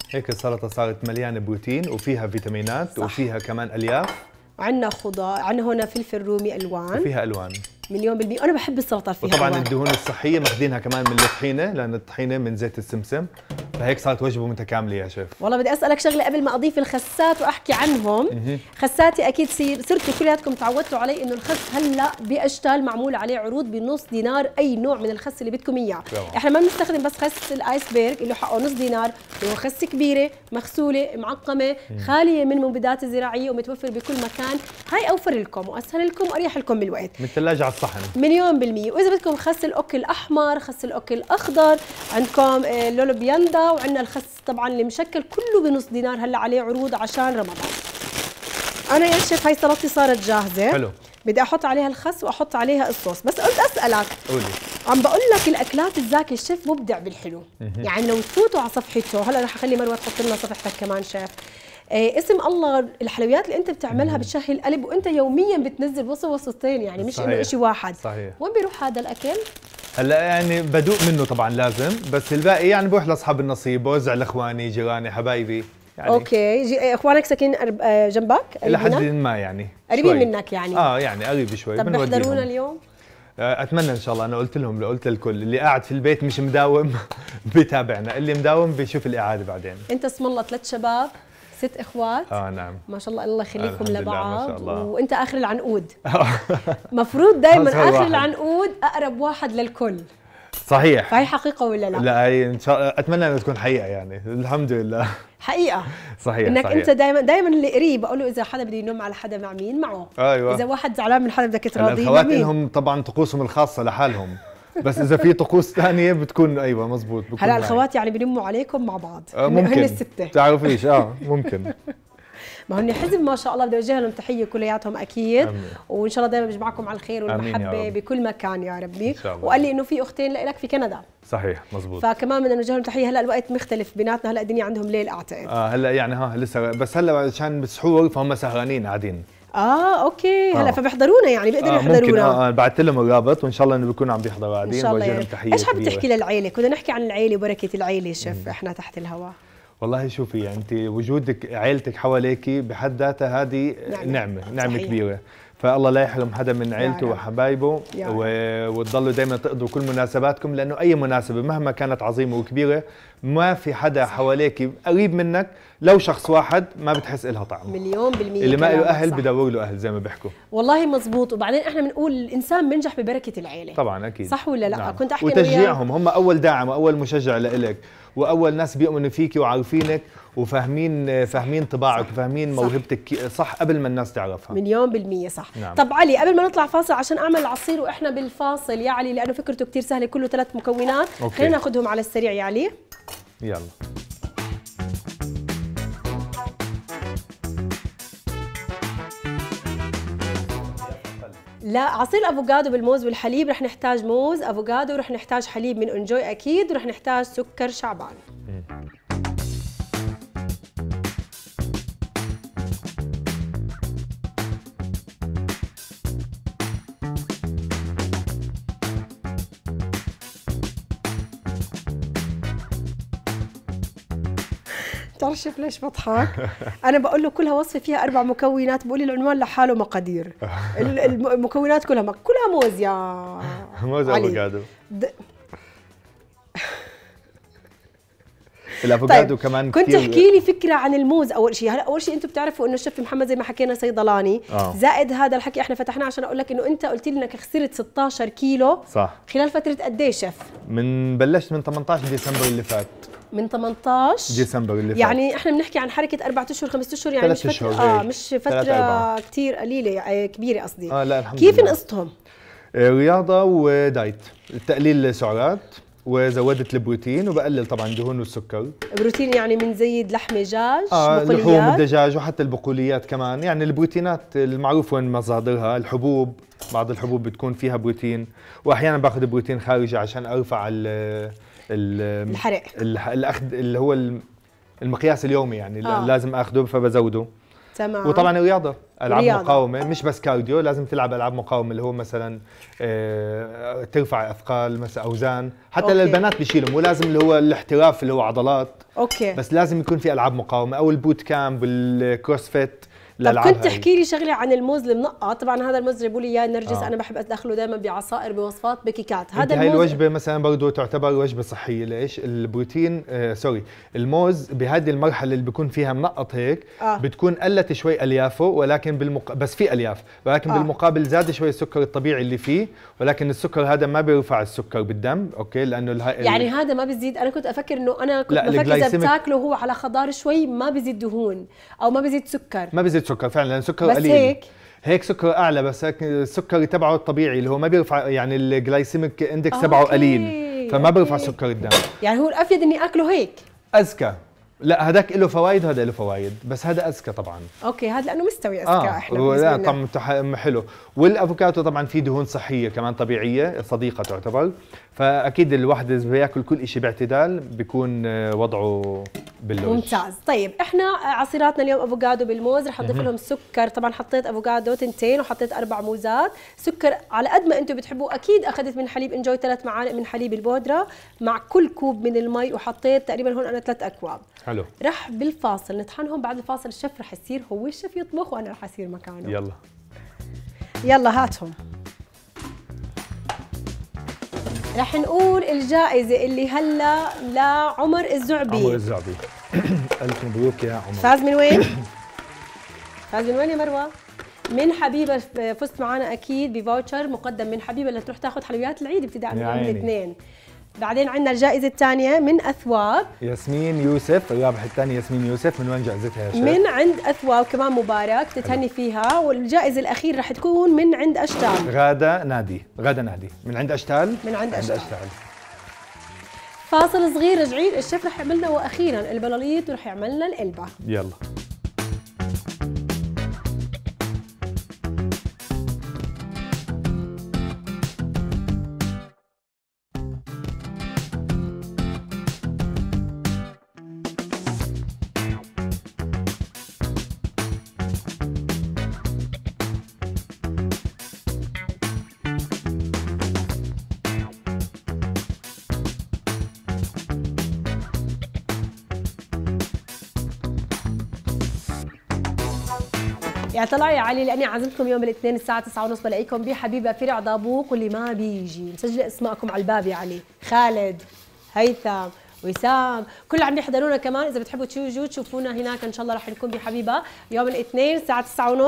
هيك السلطه صارت مليانه بروتين وفيها فيتامينات صح. وفيها كمان الياف عندنا خضار عندنا هنا فلفل رومي الوان وفيها الوان مليون بالمية وأنا بحب السلطة فيها وطبعا الدهون الصحية ماخذينها كمان من الطحينة لأن الطحينة من زيت السمسم فهيك صارت وجبة متكاملة يا شيف والله بدي أسألك شغلة قبل ما أضيف الخسات وأحكي عنهم خساتي أكيد سير صرتوا كلياتكم تعودتوا علي إنه الخس هلا بأشتال معمول عليه عروض بنص دينار أي نوع من الخس اللي بدكم إياه إحنا ما بنستخدم بس خس بيرج اللي حقه نص دينار هو خس كبيرة مغسولة معقمة خالية من المبيدات الزراعية ومتوفر بكل مكان هاي أوفر لكم وأسهل لكم وأريح لكم بالوقت من على صحن مليون بالمية وإذا بدكم خس الأوك الأحمر خس الأوك الأخضر عندكم اللولوبياندا آه، وعندنا الخس طبعا اللي مشكل كله بنص دينار هلا عليه عروض عشان رمضان أنا يا شيف هاي سلطتي صارت جاهزة حلو بدي احط عليها الخس واحط عليها الصوص بس قلت اسالك قولي عم بقول لك الاكلات الزاكيه الشيف مبدع بالحلو يعني لو تفوتوا على صفحته هلا رح اخلي مروه تحط لنا صفحتك كمان شيف آه، اسم الله الحلويات اللي انت بتعملها بتشهي القلب وانت يوميا بتنزل وصف وصفتين يعني مش انه شيء واحد صحيح وين بيروح هذا الاكل؟ هلا يعني بدوق منه طبعا لازم بس الباقي يعني بروح لاصحاب النصيب بوزع لاخواني جيراني حبايبي يعني اوكي جي... آه، اخوانك ساكنين آه، جنبك الى حد ما يعني قريبين منك يعني اه يعني قريب شوي طب بيحضرونا اليوم اتمنى ان شاء الله انا قلت لهم قلت الكل اللي قاعد في البيت مش مداوم بيتابعنا اللي مداوم بيشوف الاعاده بعدين انت اسم الله ثلاث شباب ست اخوات اه نعم ما شاء الله الله يخليكم لبعض وانت اخر العنقود مفروض دائما اخر العنقود اقرب واحد للكل صحيح هاي حقيقة ولا لا؟ لا هي ان شاء الله اتمنى انها تكون حقيقة يعني الحمد لله حقيقة صحيح انك صحيح. انت دائما دائما اللي قريب بقول له اذا حدا بده ينم على حدا مع مين معه ايوه اذا واحد زعلان من حدا بدك تراضيه الاخوات لهم طبعا طقوسهم الخاصة لحالهم بس اذا في طقوس ثانيه بتكون ايوه مزبوط بكون هلا الخوات يعني بلموا عليكم مع بعض آه ممكن هن السته بتعرفيش اه ممكن ما هن حزب ما شاء الله بدي اوجه لهم تحيه كلياتهم اكيد أمين. وان شاء الله دائما بجمعكم على الخير والمحبه بكل مكان يا ربي إن شاء الله. وقال لي انه في اختين لك في كندا صحيح مزبوط فكمان بدنا نوجه لهم تحيه هلا الوقت مختلف بيناتنا هلا الدنيا عندهم ليل اعتقد اه هلا يعني ها لسه بس هلا عشان بسحور فهم سهرانين قاعدين اه اوكي هلا آه. فبيحضرونا يعني بيقدروا آه يحضرونا آه, آه، بعثت لهم الرابط وان شاء الله انه بيكونوا عم بيحضروا بعدين ان شاء الله يعني. تحيه ايش حابب تحكي للعيله كنا نحكي عن العيله وبركه العيله شف احنا تحت الهواء والله شوفي يعني انت وجودك عيلتك حواليك بحد ذاتها هذه نعمه نعمه, نعمة كبيره فالله لا يحرم حدا من عيلته وحبايبه و... وتضلوا دائما تقضوا كل مناسباتكم لانه اي مناسبه مهما كانت عظيمه وكبيره ما في حدا حواليك قريب منك لو شخص واحد ما بتحس إلها طعم مليون بالمية اللي ما له أهل بدور له أهل زي ما بيحكوا والله مزبوط وبعدين احنا بنقول الإنسان بنجح ببركة العيلة طبعا أكيد صح ولا لا نعم. كنت أحكي وتشجيعهم هم أول داعم وأول مشجع لإلك واول ناس بيؤمنوا فيك وعارفينك وفاهمين فاهمين طباعك وفاهمين موهبتك صح قبل ما الناس تعرفها مليون بالمية صح نعم. طب علي قبل ما نطلع فاصل عشان اعمل العصير واحنا بالفاصل يا علي لانه فكرته كثير سهله كله ثلاث مكونات خلينا ناخذهم على السريع يا علي يلا لعصير الافوكادو بالموز والحليب رح نحتاج موز افوكادو رح نحتاج حليب من انجوي اكيد ورح نحتاج سكر شعبان بعرف ليش بضحك انا بقول له كلها وصفه فيها اربع مكونات بقول لي العنوان لحاله مقادير المكونات كلها مك... كلها موز يا موز افوكادو د... الافوكادو طيب. كمان كنت احكي لي فكره عن الموز اول شيء هلا اول شيء انتم بتعرفوا انه الشيف محمد زي ما حكينا صيدلاني أوه. زائد هذا الحكي احنا فتحناه عشان اقول لك انه انت قلت لي انك خسرت 16 كيلو صح خلال فتره قد ايش شيف من بلشت من 18 ديسمبر اللي فات من 18 ديسمبر اللي فات يعني احنا بنحكي عن حركه اربع اشهر خمس اشهر يعني مش آه، إيه، فتره اه مش فتره كثير قليله كبيره قصدي اه لا الحمد كيف نقصتهم؟ آه، رياضه ودايت تقليل سعرات وزودت البروتين وبقلل طبعا دهون والسكر بروتين يعني من زيد لحمه دجاج آه بقوليات. لحوم الدجاج وحتى البقوليات كمان يعني البروتينات المعروف وين مصادرها الحبوب بعض الحبوب بتكون فيها بروتين واحيانا باخذ بروتين خارجي عشان ارفع الحرق الاخذ اللي هو المقياس اليومي يعني آه. لازم اخذه فبزوده تمام وطبعا رياضه العاب رياضة. مقاومه مش بس كارديو لازم تلعب العاب مقاومه اللي هو مثلا آه ترفع اثقال مثلا اوزان حتى أوكي. للبنات بيشيلوا مو لازم اللي هو الاحتراف اللي هو عضلات اوكي بس لازم يكون في العاب مقاومه او البوت كامب والكروسفيت طب كنت تحكي لي شغله عن الموز المنقع آه، طبعا هذا الموز اللي لي اياه نرجس آه. انا بحب ادخله دائما بعصائر بوصفات بكيكات هذا الموز هاي الوجبه مثلا برضه تعتبر وجبه صحيه ليش البروتين آه سوري الموز بهذه المرحله اللي بيكون فيها منقط هيك آه. بتكون قلت شوي اليافه ولكن بالمق... بس في الياف ولكن آه. بالمقابل زاد شوي السكر الطبيعي اللي فيه ولكن السكر هذا ما بيرفع السكر بالدم اوكي لانه الها... يعني هذا ما بيزيد انا كنت افكر انه انا كنت بفكر اذا بتاكله هو على خضار شوي ما بيزيد دهون او ما بيزيد سكر ما بيزيد سكر فعلا لان سكره بس قليل هيك هيك سكره اعلى بس هيك السكري تبعه الطبيعي اللي هو ما بيرفع يعني الجلايسيميك اندكس تبعه قليل فما بيرفع سكر الدم يعني هو الافيد اني اكله هيك اذكى لا هذاك له فوائد وهذا له فوائد بس هذا اذكى طبعا اوكي هذا لانه مستوي اذكى آه. احنا لا طعم حلو والافوكادو طبعا فيه دهون صحيه كمان طبيعيه صديقه تعتبر فاكيد الواحد اذا بياكل كل شيء باعتدال بيكون آه، وضعه باللوج ممتاز طيب احنا عصيراتنا اليوم افوكادو بالموز رح اضيف لهم سكر طبعا حطيت افوكادو تنتين وحطيت اربع موزات سكر على قد ما انتم بتحبوه اكيد اخذت من حليب انجوي ثلاث معالق من حليب البودره مع كل كوب من المي وحطيت تقريبا هون انا ثلاث اكواب حلو رح بالفاصل نطحنهم بعد الفاصل الشيف رح يصير هو الشيف يطبخ وانا رح اصير مكانه يلا يلا هاتهم رح نقول الجائزة اللي هلا لعمر الزعبي عمر الزعبي ألف مبروك يا عمر فاز من وين؟ فاز من وين يا مروة؟ من حبيبة فزت معنا أكيد بفاوتشر مقدم من حبيبة اللي تروح تاخذ حلويات العيد ابتداء من يوم الاثنين بعدين عندنا الجائزة الثانية من أثواب ياسمين يوسف ربح الثاني ياسمين يوسف من وين جائزتها يا من عند أثواب كمان مبارك تتهني فيها والجائزة الأخيرة رح تكون من عند أشتال غادة نادي غادة نادي من عند أشتال من عند أشتال, عند أشتال. فاصل صغير رجعين الشيف رح يعملنا وأخيرا البلاليط ورح يعملنا القلبة يلا طلعي يا علي لاني عازمتكم يوم الاثنين الساعه 9:30 بلاقيكم بحبيبه فرع ضابوك واللي ما بيجي مسجله اسمائكم على الباب يا علي خالد هيثم وسام كل عم يحضرونا كمان اذا بتحبوا تشوفوا تشوفونا هناك ان شاء الله رح نكون بحبيبه يوم الاثنين الساعه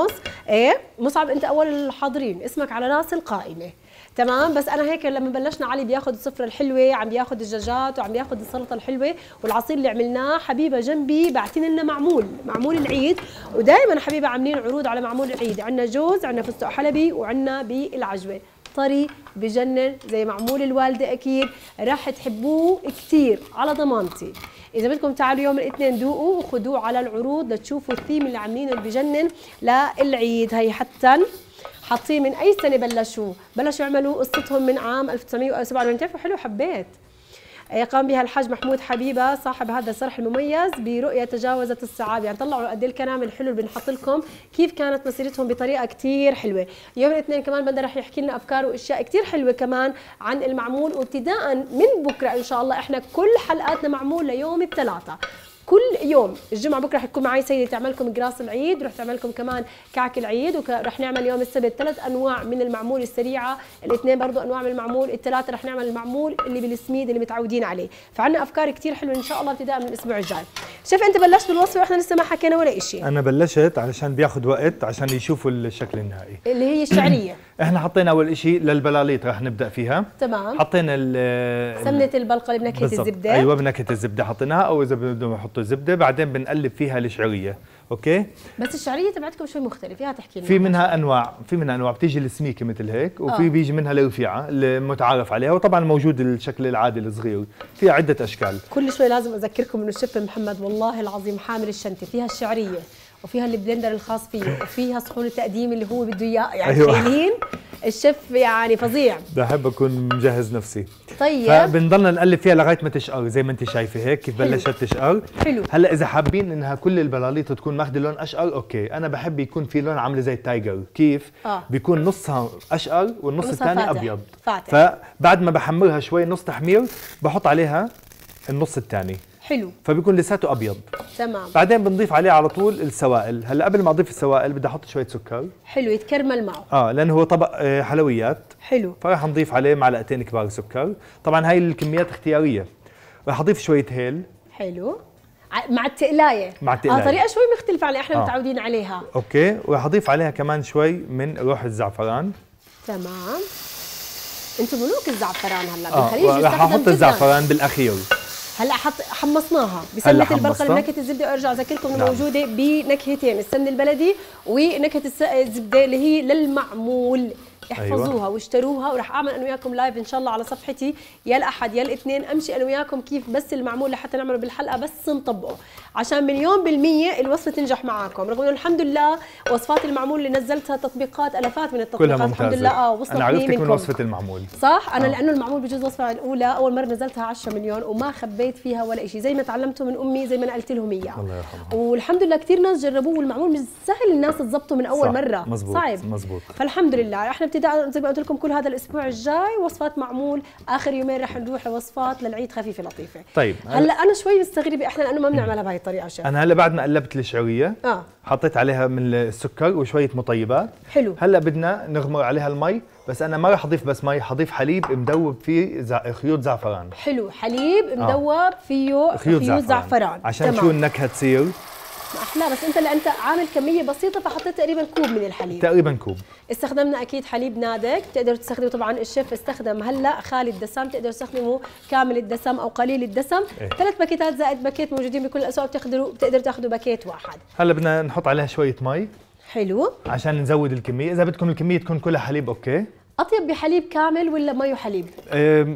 9:30 ايه مصعب انت اول الحاضرين اسمك على راس القائمه تمام بس انا هيك لما بلشنا علي بياخذ السفره الحلوة عم بياخذ الدجاجات وعم بياخذ السلطة الحلوة والعصير اللي عملناه حبيبة جنبي بعتين لنا معمول معمول العيد ودائما حبيبة عاملين عروض على معمول العيد عندنا جوز عندنا فستق حلبي وعندنا بالعجوة طري بجنن زي معمول الوالدة أكيد راح تحبوه كثير على ضمانتي إذا بدكم تعالوا يوم الاثنين ذوقوا وخذوه على العروض لتشوفوا الثيم اللي عاملينه اللي بجنن للعيد هي حتى حاطين من اي سنه بلشوا بلشوا يعملوا قصتهم من عام 1987 بتعرفوا حلو حبيت آه، قام بها الحاج محمود حبيبه صاحب هذا الصرح المميز برؤيه تجاوزت الصعاب يعني طلعوا قد ايه الكلام الحلو اللي بنحط لكم كيف كانت مسيرتهم بطريقه كثير حلوه يوم الاثنين كمان بدر رح يحكي لنا افكار واشياء كثير حلوه كمان عن المعمول وابتداء من بكره ان شاء الله احنا كل حلقاتنا معمول ليوم الثلاثاء كل يوم الجمعه بكره رح تكون معي سيده تعمل لكم جراس العيد رح تعمل لكم كمان كعك العيد ورح نعمل يوم السبت ثلاث انواع من المعمول السريعه الاثنين برضو انواع من المعمول الثلاثه رح نعمل المعمول اللي بالسميد اللي متعودين عليه فعندنا افكار كثير حلوه ان شاء الله ابتداء من الاسبوع الجاي شوف انت بلشت بالوصفه واحنا لسه ما حكينا ولا شيء انا بلشت علشان بياخذ وقت عشان يشوفوا الشكل النهائي اللي هي الشعريه احنا حطينا اول شيء للبلاليط رح نبدا فيها تمام حطينا سمنه البلقل بنكهه الزبده ايوه بنكهه الزبده حطيناها او اذا بدهم يحطوا زبده بعدين بنقلب فيها الشعريه اوكي بس الشعريه تبعتكم شوي مختلفه تحكي لنا في منها انواع في منها انواع بتيجي السميكه مثل هيك وفي أوه. بيجي منها الرفيعه المتعارف عليها وطبعا موجود الشكل العادي الصغير في عده اشكال كل شوي لازم اذكركم انه الشيف محمد والله العظيم حامل الشنطه فيها الشعريه وفيها البلندر الخاص فيه وفيها صحون التقديم اللي هو بده اياه يعني أيوة. شايلين الشيف يعني فظيع بحب اكون مجهز نفسي طيب فبنضلنا نقلب فيها لغايه ما تشقر زي ما انت شايفه هيك كيف بلشت تشقر حلو هلا اذا حابين انها كل البلاليط تكون ماخذه لون اشقر اوكي انا بحب يكون في لون عامله زي التايجر كيف آه. بيكون نصها اشقر والنص الثاني ابيض فاتح. فبعد ما بحمرها شوي نص تحمير بحط عليها النص الثاني حلو فبيكون لساته ابيض تمام بعدين بنضيف عليه على طول السوائل هلا قبل ما اضيف السوائل بدي احط شويه سكر حلو يتكرمل معه اه لانه هو طبق آه، حلويات حلو فراح نضيف عليه معلقتين كبار سكر طبعا هاي الكميات اختياريه راح اضيف شويه هيل حلو مع التقلايه مع التقلايه اه طريقه شوي مختلفه عن احنا آه. متعودين عليها اوكي وراح اضيف عليها كمان شوي من روح الزعفران تمام انتم ملوك الزعفران هلا آه. بالخليج راح احط الزعفران بالاخير هلا حط حمصناها بسمه البرقه بنكهه الزبده وارجع اذكركم انه نعم. موجوده بنكهتين السمن البلدي ونكهه الزبده اللي هي للمعمول أيوة. احفظوها أيوة. واشتروها وراح اعمل انا وياكم لايف ان شاء الله على صفحتي يا الاحد يا الاثنين امشي انا وياكم كيف بس المعمول لحتى نعمله بالحلقه بس نطبقه عشان مليون بالمية الوصفة تنجح معاكم رغم انه الحمد لله وصفات المعمول اللي نزلتها تطبيقات الافات من التطبيقات كلها ممتازة. الحمد لله اه وصلت انا عرفتك من وصفة المعمول صح انا آه. لانه المعمول بجوز الوصفة الاولى اول مرة نزلتها 10 مليون وما خبيت فيها ولا شيء زي ما تعلمته من امي زي ما نقلت قلت لهم اياه الله والحمد لله كثير ناس جربوه والمعمول مش سهل الناس تظبطه من اول صح. مرة مزبوط. صعب مزبوط فالحمد لله احنا ابتداء زي ما قلت لكم كل هذا الاسبوع الجاي وصفات معمول اخر يومين رح نروح وصفات للعيد خفيفه لطيفه طيب هلا انا شوي مستغربه احنا لانه ما بنعملها بهي الطريقه شيف انا هلا بعد ما قلبت الشعويه اه حطيت عليها من السكر وشويه مطيبات حلو هلا بدنا نغمر عليها المي بس انا ما راح اضيف بس مي حضيف حليب مدوب فيه زع... خيوط زعفران حلو حليب آه. مدوب آه. فيه خيوط, خيوط زعفران. زعفران عشان تمام. شو النكهه تصير احلى بس انت لانت عامل كميه بسيطه فحطيت تقريبا كوب من الحليب تقريبا كوب استخدمنا اكيد حليب نادك تقدر تستخدمه طبعا الشيف استخدم هلا خالي الدسم تقدر تستخدمه كامل الدسم او قليل الدسم إيه؟ ثلاث باكيتات زائد باكيت موجودين بكل الاسواق بتقدروا بتقدر تاخذوا باكيت واحد هلا بدنا نحط عليها شويه مي حلو عشان نزود الكميه اذا بدكم الكميه تكون كلها حليب اوكي اطيب بحليب كامل ولا مي وحليب؟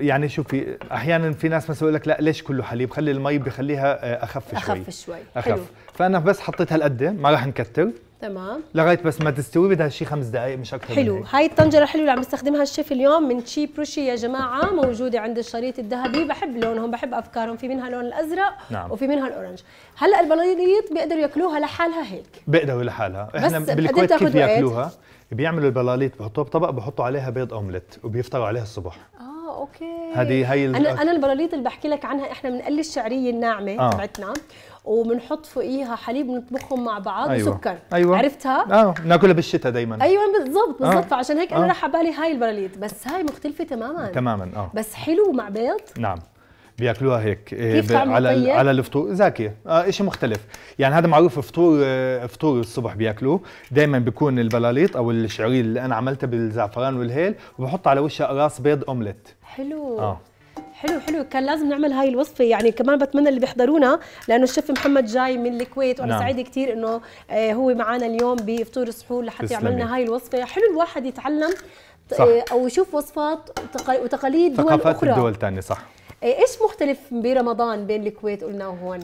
يعني شوفي احيانا في ناس مثلا يقول لك لا ليش كله حليب؟ خلي المي بخليها اخف شوي اخف شوي اخف حلو. فانا بس حطيت هالقد ما راح نكثر تمام لغايه بس ما تستوي بدها شي خمس دقائق مش اكثر حلو هاي الطنجره الحلوه اللي عم استخدمها الشيف اليوم من شي بروشي يا جماعه موجوده عند الشريط الذهبي بحب لونهم بحب افكارهم في منها لون الازرق نعم. وفي منها الاورنج هلا البلاطيط بيقدروا ياكلوها لحالها هيك بيقدروا لحالها احنا بالكويت كيف بياكلوها بيعملوا البلاليط بحطوها بطبق بحطوا عليها بيض اومليت وبيفطروا عليها الصبح اه اوكي هذه هي انا انا البلاليط اللي بحكي لك عنها احنا بنقلي الشعريه الناعمه آه. تبعتنا آه. وبنحط فوقيها حليب بنطبخهم مع بعض أيوة. وسكر أيوة. عرفتها؟ اه بناكلها بالشتاء دائما ايوه بالضبط آه. بالضبط آه. فعشان هيك انا آه. راح على بالي هاي البلاليت بس هاي مختلفه تماما تماما اه بس حلو مع بيض نعم بياكلوها هيك إيه، كيف على طيب؟ على الفطور زاكيه آه شيء مختلف يعني هذا معروف فطور فطور الصبح بياكلوه دائما بيكون البلاليط او الشعريه اللي انا عملتها بالزعفران والهيل وبحط على وشها راس بيض اومليت حلو اه حلو حلو كان لازم نعمل هاي الوصفه يعني كمان بتمنى اللي بيحضرونا لانه الشيف محمد جاي من الكويت وانا نعم. سعيده كثير انه آه، هو معنا اليوم بفطور السحور لحتى لنا هاي الوصفه حلو الواحد يتعلم صح. آه، او يشوف وصفات وتقاليد دول اخرى ثقافات الدول الثانيه صح إيه، ايش مختلف برمضان بين الكويت قلنا وهون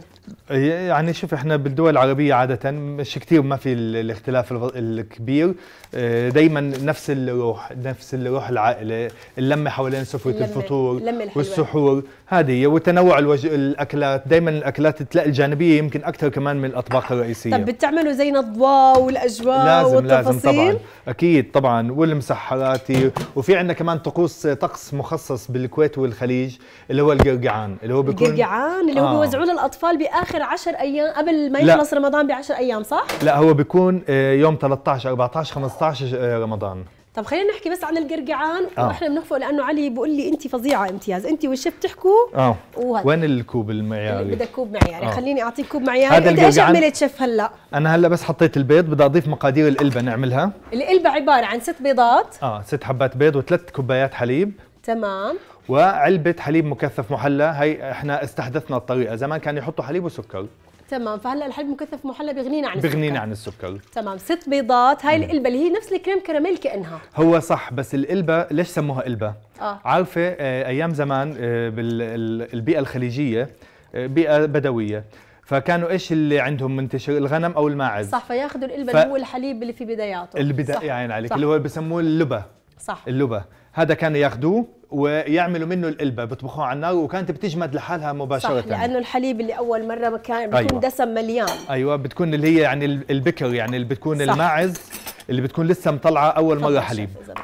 إيه، يعني شوف احنا بالدول العربيه عاده مش كثير ما في الاختلاف الكبير إيه، دايما نفس الروح نفس الروح العائله اللمه حوالين سفره الفطور والسحور هذه وتنوع الاكلات دايما الاكلات تلاقي الجانبيه يمكن اكثر كمان من الاطباق الرئيسيه طب بتعملوا زي نضوا والاجواء لازم والتفاصيل لازم طبعا اكيد طبعا والمسحراتي وفي عندنا كمان طقوس طقس مخصص بالكويت والخليج اللي اللي هو القرقعان اللي هو بيكون القرقعان اللي هو آه. بيوزعوه للاطفال باخر 10 ايام قبل ما يخلص لا. رمضان ب 10 ايام صح؟ لا هو بيكون آه، يوم 13 14 15 رمضان طب خلينا نحكي بس عن القرقعان آه. واحنا بنخفق لانه علي بيقول لي انت فظيعه امتياز انت والشيف بتحكوا اه وهد. وين الكوب المعياري بدك كوب معياري آه. خليني اعطيك كوب معياري هذا انت ايش عملت شيف هلا انا هلا بس حطيت البيض بدي اضيف مقادير القلبه نعملها القلبه عباره عن ست بيضات اه ست حبات بيض وثلاث كوبايات حليب تمام وعلبه حليب مكثف محلى هي احنا استحدثنا الطريقه زمان كانوا يحطوا حليب وسكر تمام فهلا الحليب مكثف محلى بغنينا عن السكر بغنينا عن السكر تمام ست بيضات هاي القلبه اللي هي نفس الكريم كراميل كانها هو صح بس القلبه ليش سموها قلبه آه. عارفه آه، ايام زمان آه، بالبيئه الخليجيه آه، بيئه بدويه فكانوا ايش اللي عندهم منتشر الغنم او الماعز صح فياخذوا القلبه ف... اللي هو الحليب اللي في بداياته البدا يعني عليك صح. اللي هو بسموه اللبه صح اللبه هذا كانوا ياخذوه ويعملوا منه القلبة بيطبخوه على النار وكانت بتجمد لحالها مباشرة صح لأنه الحليب اللي أول مرة كان بيكون أيوة. دسم مليان أيوة بتكون اللي هي يعني البكر يعني اللي بتكون صح. الماعز اللي بتكون لسه مطلعة أول مرة حليب إذا بتحب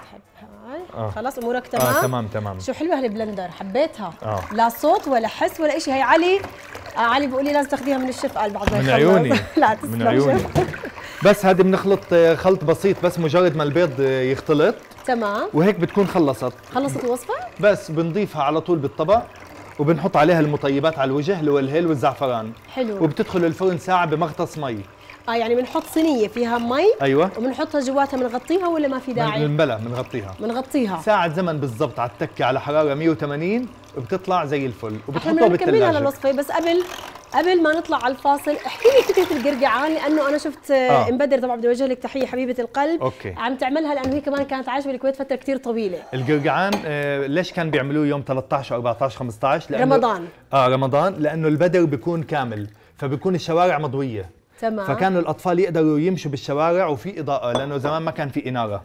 آه. خلاص امورك آه، تمام آه تمام تمام شو حلوه هالبلندر حبيتها آه. لا صوت ولا حس ولا شيء هي علي آه علي بيقول لي لازم تاخذيها من الشيف قال بعض من عيوني لا تسلم من عيوني بس هذه بنخلط آه، خلط بسيط بس مجرد ما البيض آه، يختلط تمام وهيك بتكون خلصت خلصت الوصفه بس بنضيفها على طول بالطبق وبنحط عليها المطيبات على الوجه اللي هو الهيل والزعفران حلو وبتدخل الفرن ساعه بمغطس مي اه يعني بنحط صينيه فيها مي ايوه وبنحطها جواتها بنغطيها ولا ما في داعي؟ من بلا بنغطيها بنغطيها ساعة زمن بالضبط على التكة على حرارة 180 وبتطلع زي الفل وبتحطها بالثلاجة بنكملها للوصفة بس قبل قبل ما نطلع على الفاصل احكي لي فكره القرقعان لانه انا شفت آه. مبدر آه. طبعا بدي اوجه لك تحيه حبيبه القلب أوكي. عم تعملها لانه هي كمان كانت عايشه بالكويت فتره كثير طويله القرقعان آه ليش كان بيعملوه يوم 13 14 15 لأنه رمضان اه رمضان لانه البدر بيكون كامل فبيكون الشوارع مضويه تمام فكانوا الاطفال يقدروا يمشوا بالشوارع وفي اضاءه لانه زمان ما كان في اناره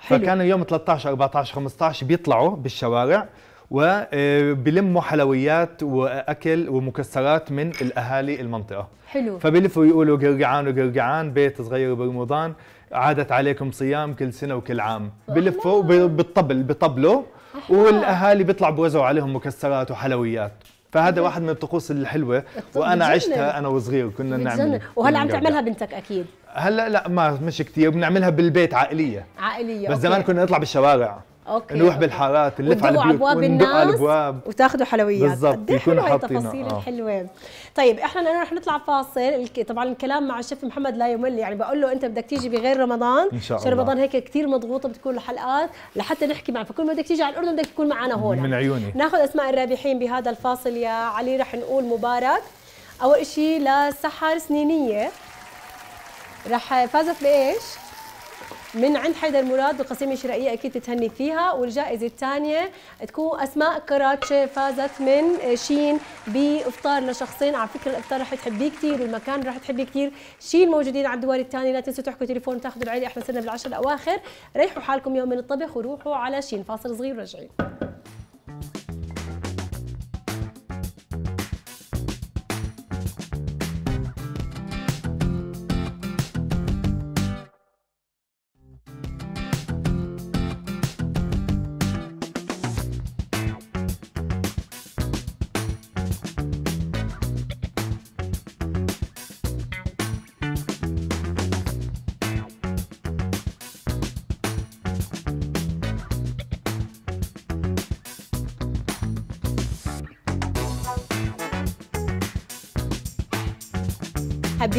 حلو. فكانوا يوم 13 14 15 بيطلعوا بالشوارع وبيلموا آه، حلويات واكل ومكسرات من الاهالي المنطقه حلو فبيلفوا يقولوا قرقعان وقرقعان بيت صغير برمضان عادت عليكم صيام كل سنه وكل عام بلفوا بالطبل بطبلوا والاهالي بيطلعوا بوزعوا عليهم مكسرات وحلويات فهذا واحد من الطقوس الحلوه وانا عشتها انا وصغير كنا نعمل وهلا عم تعملها بنتك اكيد هلا لا ما مش كثير بنعملها بالبيت عائليه عائليه بس زمان كنا نطلع بالشوارع اوكي نروح بالحارات نلف على البيوت ابواب الناس الابواب وتاخذوا حلويات بالضبط يكونوا حاطين التفاصيل آه. الحلوه طيب احنا رح نطلع فاصل طبعا الكلام مع الشيف محمد لا يمل يعني بقول له انت بدك تيجي بغير رمضان ان شاء الله رمضان هيك كثير مضغوطه بتكون الحلقات لحتى نحكي معك فكل ما بدك تيجي على الاردن بدك تكون معنا هون من عيوني ناخذ اسماء الرابحين بهذا الفاصل يا علي رح نقول مبارك اول شيء لسحر سنينيه رح فازت بايش؟ من عند حيدر مراد القسيمة الشرقيه اكيد تتهني فيها والجائزه الثانيه تكون اسماء كراتشه فازت من شين بافطار لشخصين على فكره الافطار رح تحبيه كثير والمكان رح تحبيه كثير شين موجودين على الدوار الثاني لا تنسوا تحكوا تليفون تاخذوا العيله احنا صرنا بالعشر الاواخر ريحوا حالكم يوم من الطبخ وروحوا على شين فاصل صغير ورجعين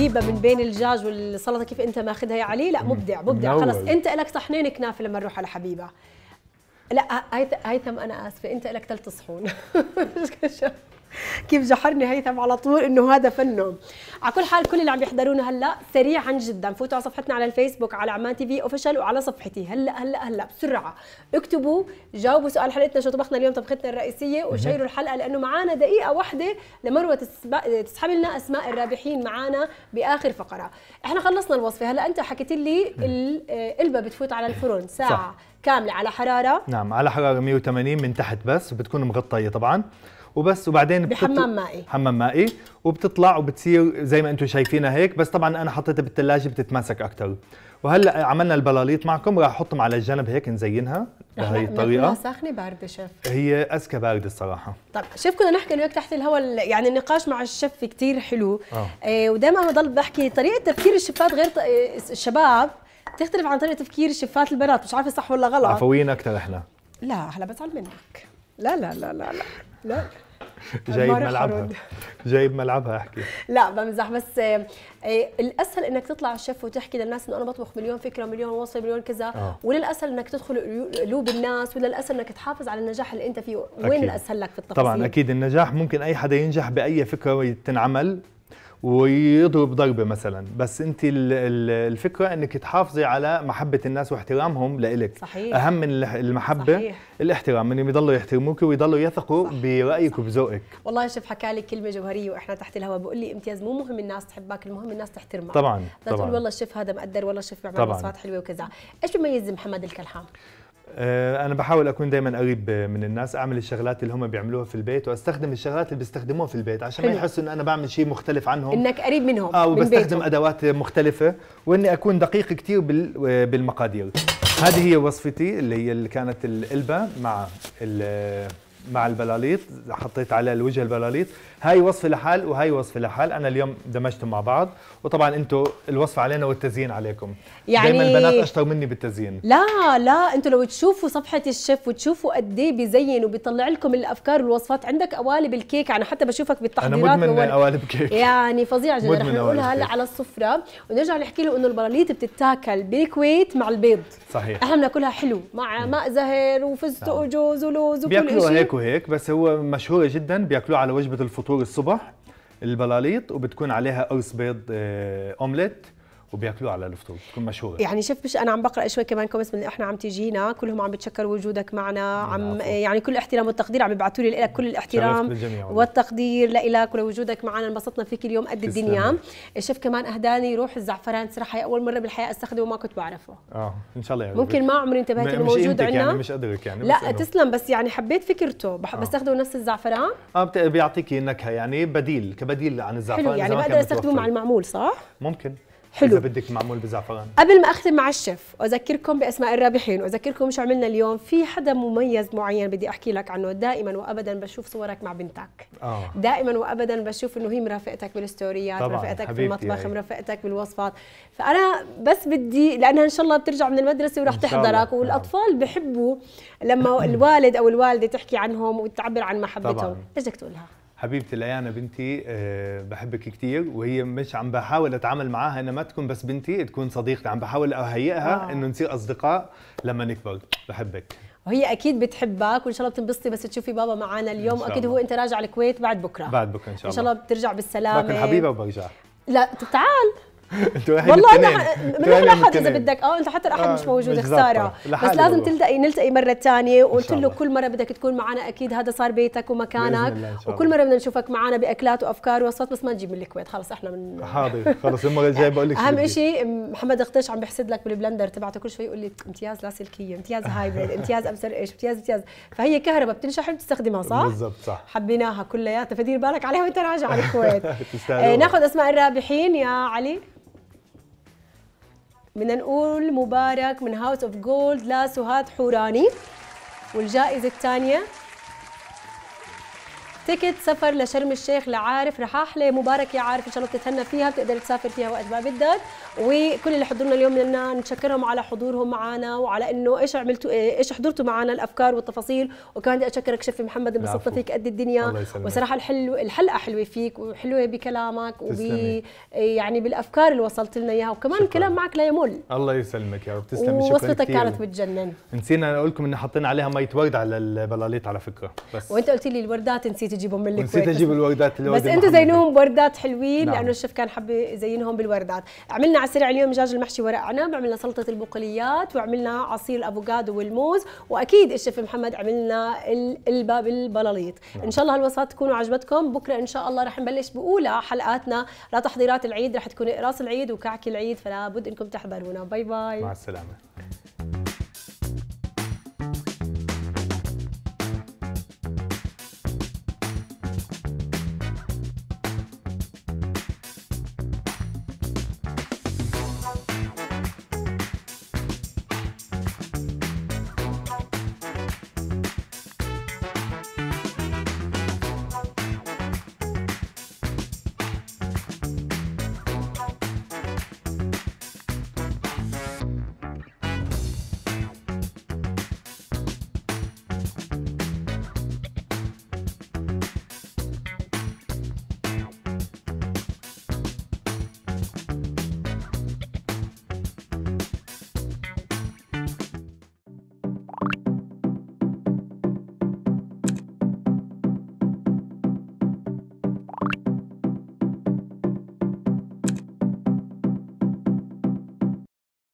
غريبه من بين الدجاج والسلطه كيف انت ماخذها يا علي لا مبدع مبدع خلاص انت لك صحنين كنافه لما نروح على حبيبه لا هيثم انا اسفه انت لك ثلاث صحون كيف جحرني هيثم على طول انه هذا فنه على كل حال كل اللي عم يحضرونا هلا سريعا جدا فوتوا على صفحتنا على الفيسبوك على عمان تي في اوفيشال وعلى صفحتي هلا هلا هلا بسرعه اكتبوا جاوبوا سؤال حلقتنا شو طبخنا اليوم طبختنا الرئيسيه وشيروا الحلقه لانه معانا دقيقه واحده لمروه تسب... تسحب لنا اسماء الرابحين معانا باخر فقره احنا خلصنا الوصفه هلا انت حكيت لي القلبه بتفوت على الفرن ساعه صح. كامله على حراره نعم على حراره 180 من تحت بس وبتكون مغطيه طبعا وبس وبعدين بحمام مائي حمام مائي وبتطلع وبتصير زي ما انتم شايفينها هيك بس طبعا انا حطيتها بالثلاجه بتتماسك اكثر وهلا عملنا البلاليط معكم راح احطهم على الجنب هيك نزينها بهي الطريقه ساخنه بارده شيف هي ازكى بارده الصراحه طب شيف كنا نحكي انه تحت الهواء يعني النقاش مع الشيف كثير حلو آه. آه ودائما بضل بحكي طريقه تفكير الشفات غير ط... آه، الشباب تختلف عن طريقه تفكير الشيفات البنات مش عارفه صح ولا غلط عفويين اكثر احنا لا هلا بزعل منك لا لا لا لا لا, لا. جايب ملعبها جايب ملعبها احكي لا بمزح بس آه، الاسهل انك تطلع الشيف وتحكي للناس انه انا بطبخ مليون فكره مليون وصفه مليون كذا آه. ولا الاسهل انك تدخل قلوب الناس ولا الاسهل انك تحافظ على النجاح اللي انت فيه وين أكيد. الاسهل لك في التفاصيل طبعا اكيد النجاح ممكن اي حدا ينجح باي فكره تنعمل ويضرب ضربه مثلا بس انت الفكره انك تحافظي على محبه الناس واحترامهم لإلك صحيح. اهم من المحبه صحيح. الاحترام انهم يضلوا يحترموك ويضلوا يثقوا برايك وبذوقك والله شوف حكى لي كلمه جوهريه واحنا تحت الهواء بقول لي امتياز مو مهم الناس تحبك المهم الناس تحترمك طبعا تقول والله الشيف هذا مقدر والله الشيف بيعمل وصفات حلوه وكذا ايش بيميز محمد الكلحام آه، انا بحاول اكون دائما قريب من الناس اعمل الشغلات اللي هم بيعملوها في البيت واستخدم الشغلات اللي بيستخدموها في البيت عشان ما يحسوا ان انا بعمل شيء مختلف عنهم انك قريب منهم اه وبستخدم من ادوات مختلفه واني اكون دقيق كثير آه، بالمقادير هذه هي وصفتي اللي هي اللي كانت القلبه مع آه، مع البلاليط حطيت على الوجه البلاليط هاي وصفه لحال وهاي وصفه لحال انا اليوم دمجتهم مع بعض وطبعا انتم الوصفه علينا والتزيين عليكم يعني دائما البنات اشطر مني بالتزيين لا لا انتم لو تشوفوا صفحه الشيف وتشوفوا قد ايه بيزين وبيطلع لكم الافكار والوصفات عندك قوالب الكيك انا حتى بشوفك بالتحضيرات انا مدمن وول... قوالب كيك يعني فظيعه جدا رح نقولها هلا على السفره ونرجع نحكي له انه البلاليط بتتاكل بالكويت مع البيض صحيح احنا بناكلها حلو مع ماء زهر وفستق نعم. وجوز ولوز وكل شيء هيك هيك بس هو مشهورة جدا بياكلوه على وجبة الفطور الصبح البلاليط وبتكون عليها قرص بيض آه، اومليت وبياكلوه على الفطور بتكون مشهوره يعني شوف مش انا عم بقرا شوي كمان كومنتس من احنا عم تجينا كلهم عم بتشكروا وجودك معنا نعم، عم عفو. يعني كل الاحترام والتقدير عم يبعثوا لي لك كل الاحترام والتقدير لك ولوجودك معنا انبسطنا فيك اليوم قد الدنيا شوف كمان اهداني روح الزعفران صراحه اول مره بالحياه استخدمه وما كنت بعرفه اه ان شاء الله يعني ممكن ما عمري انتبهت انه موجود يعني، عندنا يعني مش قدرك يعني لا بس تسلم بس يعني حبيت فكرته آه. بستخدمه نفس الزعفران اه بيعطيكي نكهه يعني بديل كبديل عن الزعفران حلو يعني بقدر استخدمه مع المعمول صح ممكن حلو اذا بدك معمول بزعفران قبل ما اختم مع الشيف واذكركم باسماء الرابحين واذكركم شو عملنا اليوم في حدا مميز معين بدي احكي لك عنه دائما وابدا بشوف صورك مع بنتك آه. دائما وابدا بشوف انه هي مرافقتك بالستوريات مرافقتك في المطبخ يعني. مرافقتك بالوصفات فانا بس بدي لانها ان شاء الله بترجع من المدرسه وراح تحضرك والاطفال بحبوا لما الوالد او الوالده تحكي عنهم وتعبر عن محبتهم ايش بدك تقولها حبيبتي ليانا بنتي آه، بحبك كثير وهي مش عم بحاول اتعامل معاها انها ما تكون بس بنتي تكون صديقتي عم بحاول اهيئها آه. انه نصير اصدقاء لما نكبر بحبك وهي اكيد بتحبك وان شاء الله بتنبسطي بس تشوفي بابا معنا اليوم واكيد هو انت راجع الكويت بعد بكره بعد بكره ان شاء الله ان شاء الله بترجع بالسلامه لكن حبيبه وبرجع لا تعال انت واحد والله من احلى حظ اذا بدك اه انت حتى الاحد مش آه، موجود خساره بس لازم تلتقي نلتقي مره ثانيه وقلت له كل مره بدك تكون معنا اكيد هذا صار بيتك ومكانك وكل مره بدنا نشوفك معنا باكلات وافكار وصوت بس ما تجيب من الكويت خلص احنا من حاضر خلص المره الجايه بقول لك اهم شيء محمد اختش عم بحسد لك بالبلندر تبعته كل شوي يقول لي امتياز لاسلكيه امتياز هايبريد امتياز ابصر ايش امتياز امتياز فهي كهرباء بتنشحن بتستخدمها صح؟ بالضبط صح حبيناها كلياتها فدير بالك عليها وانت راجع على الكويت آه، ناخذ اسماء الرابحين يا علي بدنا نقول مبارك من هاوس اوف جولد لسهاد حوراني والجائزه الثانيه تيكت سفر لشرم الشيخ لعارف رح احلى مبارك يا عارف ان شاء الله بتتهنى فيها بتقدر تسافر فيها وقت ما بدك وكل اللي حضرنا اليوم لنا نشكرهم على حضورهم معنا وعلى انه ايش عملتوا ايش حضرتوا معنا الافكار والتفاصيل وكمان بدي اشكرك شيف محمد انبسطنا فيك قد الدنيا وصراحه الحلو الحلقه حلوه فيك وحلوه بكلامك وب يعني بالافكار اللي وصلت لنا اياها وكمان الكلام معك لا يمل الله يسلمك يا رب تسلمي شكرا وصفتك كانت بتجنن نسينا اقول لكم ان حطينا عليها ميه ورد على البلاليط على فكره بس وانت قلت لي الوردات نسيت تجيبهم من الكويت نسيت اجيب الوردات اللي بس انتم زينوهم بوردات حلوين نعم. لانه الشيف كان حب يزينهم بالوردات عملنا على السريع اليوم دجاج المحشي ورق عنب عملنا سلطه البقوليات وعملنا عصير الافوكادو والموز واكيد الشيف محمد عملنا القلبه بالبلاليط نعم. ان شاء الله هالوصفات تكونوا عجبتكم بكره ان شاء الله رح نبلش باولى حلقاتنا لتحضيرات العيد رح تكون اقراص العيد وكعك العيد فلا بد انكم تحضرونا باي باي مع السلامه